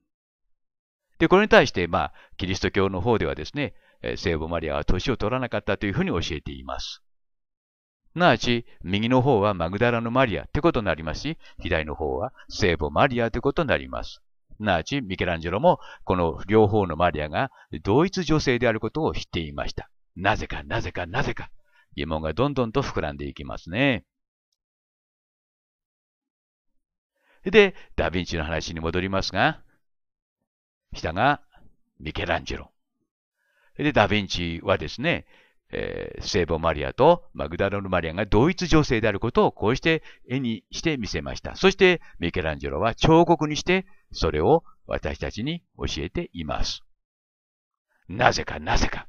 で、これに対して、まあ、キリスト教の方ではですね、聖母マリアは年を取らなかったというふうに教えています。すなわち、右の方はマグダラのマリアってことになりますし、左の方は聖母マリアってことになります。すなわち、ミケランジェロも、この両方のマリアが同一女性であることを知っていました。なぜか、なぜか、なぜか。疑問がどんどんと膨らんでいきますね。で、ダヴィンチの話に戻りますが、下がミケランジェロ。で、ダヴィンチはですね、えー、聖母マリアとマグダロルマリアが同一女性であることをこうして絵にして見せました。そしてミケランジェロは彫刻にしてそれを私たちに教えています。なぜかなぜか。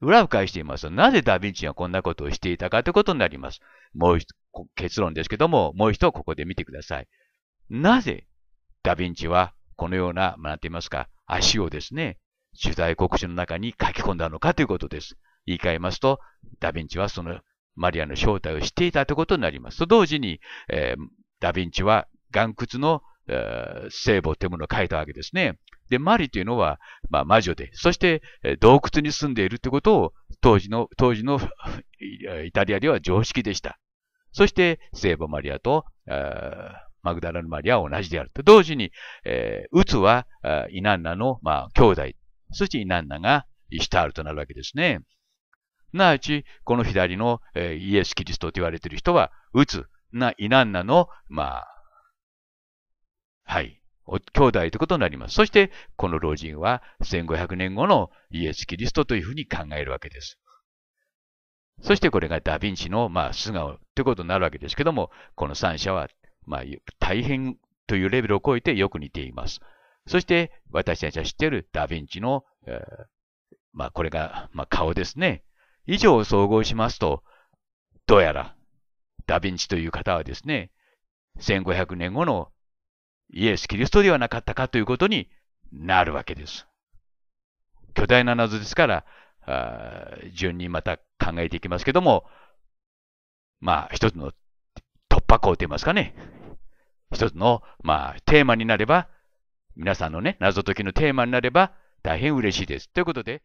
裏を返していますと、なぜダヴィンチがこんなことをしていたかということになります。もう結論ですけども、もう一度ここで見てください。なぜダヴィンチはこのような、なんて言いますか、足をですね、主題告知の中に書き込んだのかということです。言い換えますと、ダヴィンチはそのマリアの正体を知っていたということになります。と同時に、えー、ダヴィンチは岩窟の、えー、聖母というものを書いたわけですね。で、マリというのは、まあ、魔女で、そして、えー、洞窟に住んでいるということを当時の、当時のイタリアでは常識でした。そして、聖母マリアと、マグダラのマリアは同じであると。同時に、えー、ウツは、イナンナの、まあ、兄弟そしてイナンナがイシタールとなるわけですね。なあち、この左の、イエス・キリストと言われている人は、うつ、な、イナンナの、まあ、はい、兄弟ということになります。そして、この老人は1500年後のイエス・キリストというふうに考えるわけです。そしてこれがダ・ヴィンチの、まあ、素顔ということになるわけですけども、この三者は、まあ、大変というレベルを超えてよく似ています。そして、私たちが知っているダヴィンチの、えー、まあ、これが、まあ、顔ですね。以上を総合しますと、どうやら、ダヴィンチという方はですね、1500年後のイエス・キリストではなかったかということになるわけです。巨大な謎ですから、あ順にまた考えていきますけども、まあ、一つの突破口といいますかね、一つの、まあ、テーマになれば、皆さんのね、謎解きのテーマになれば大変嬉しいです。ということで、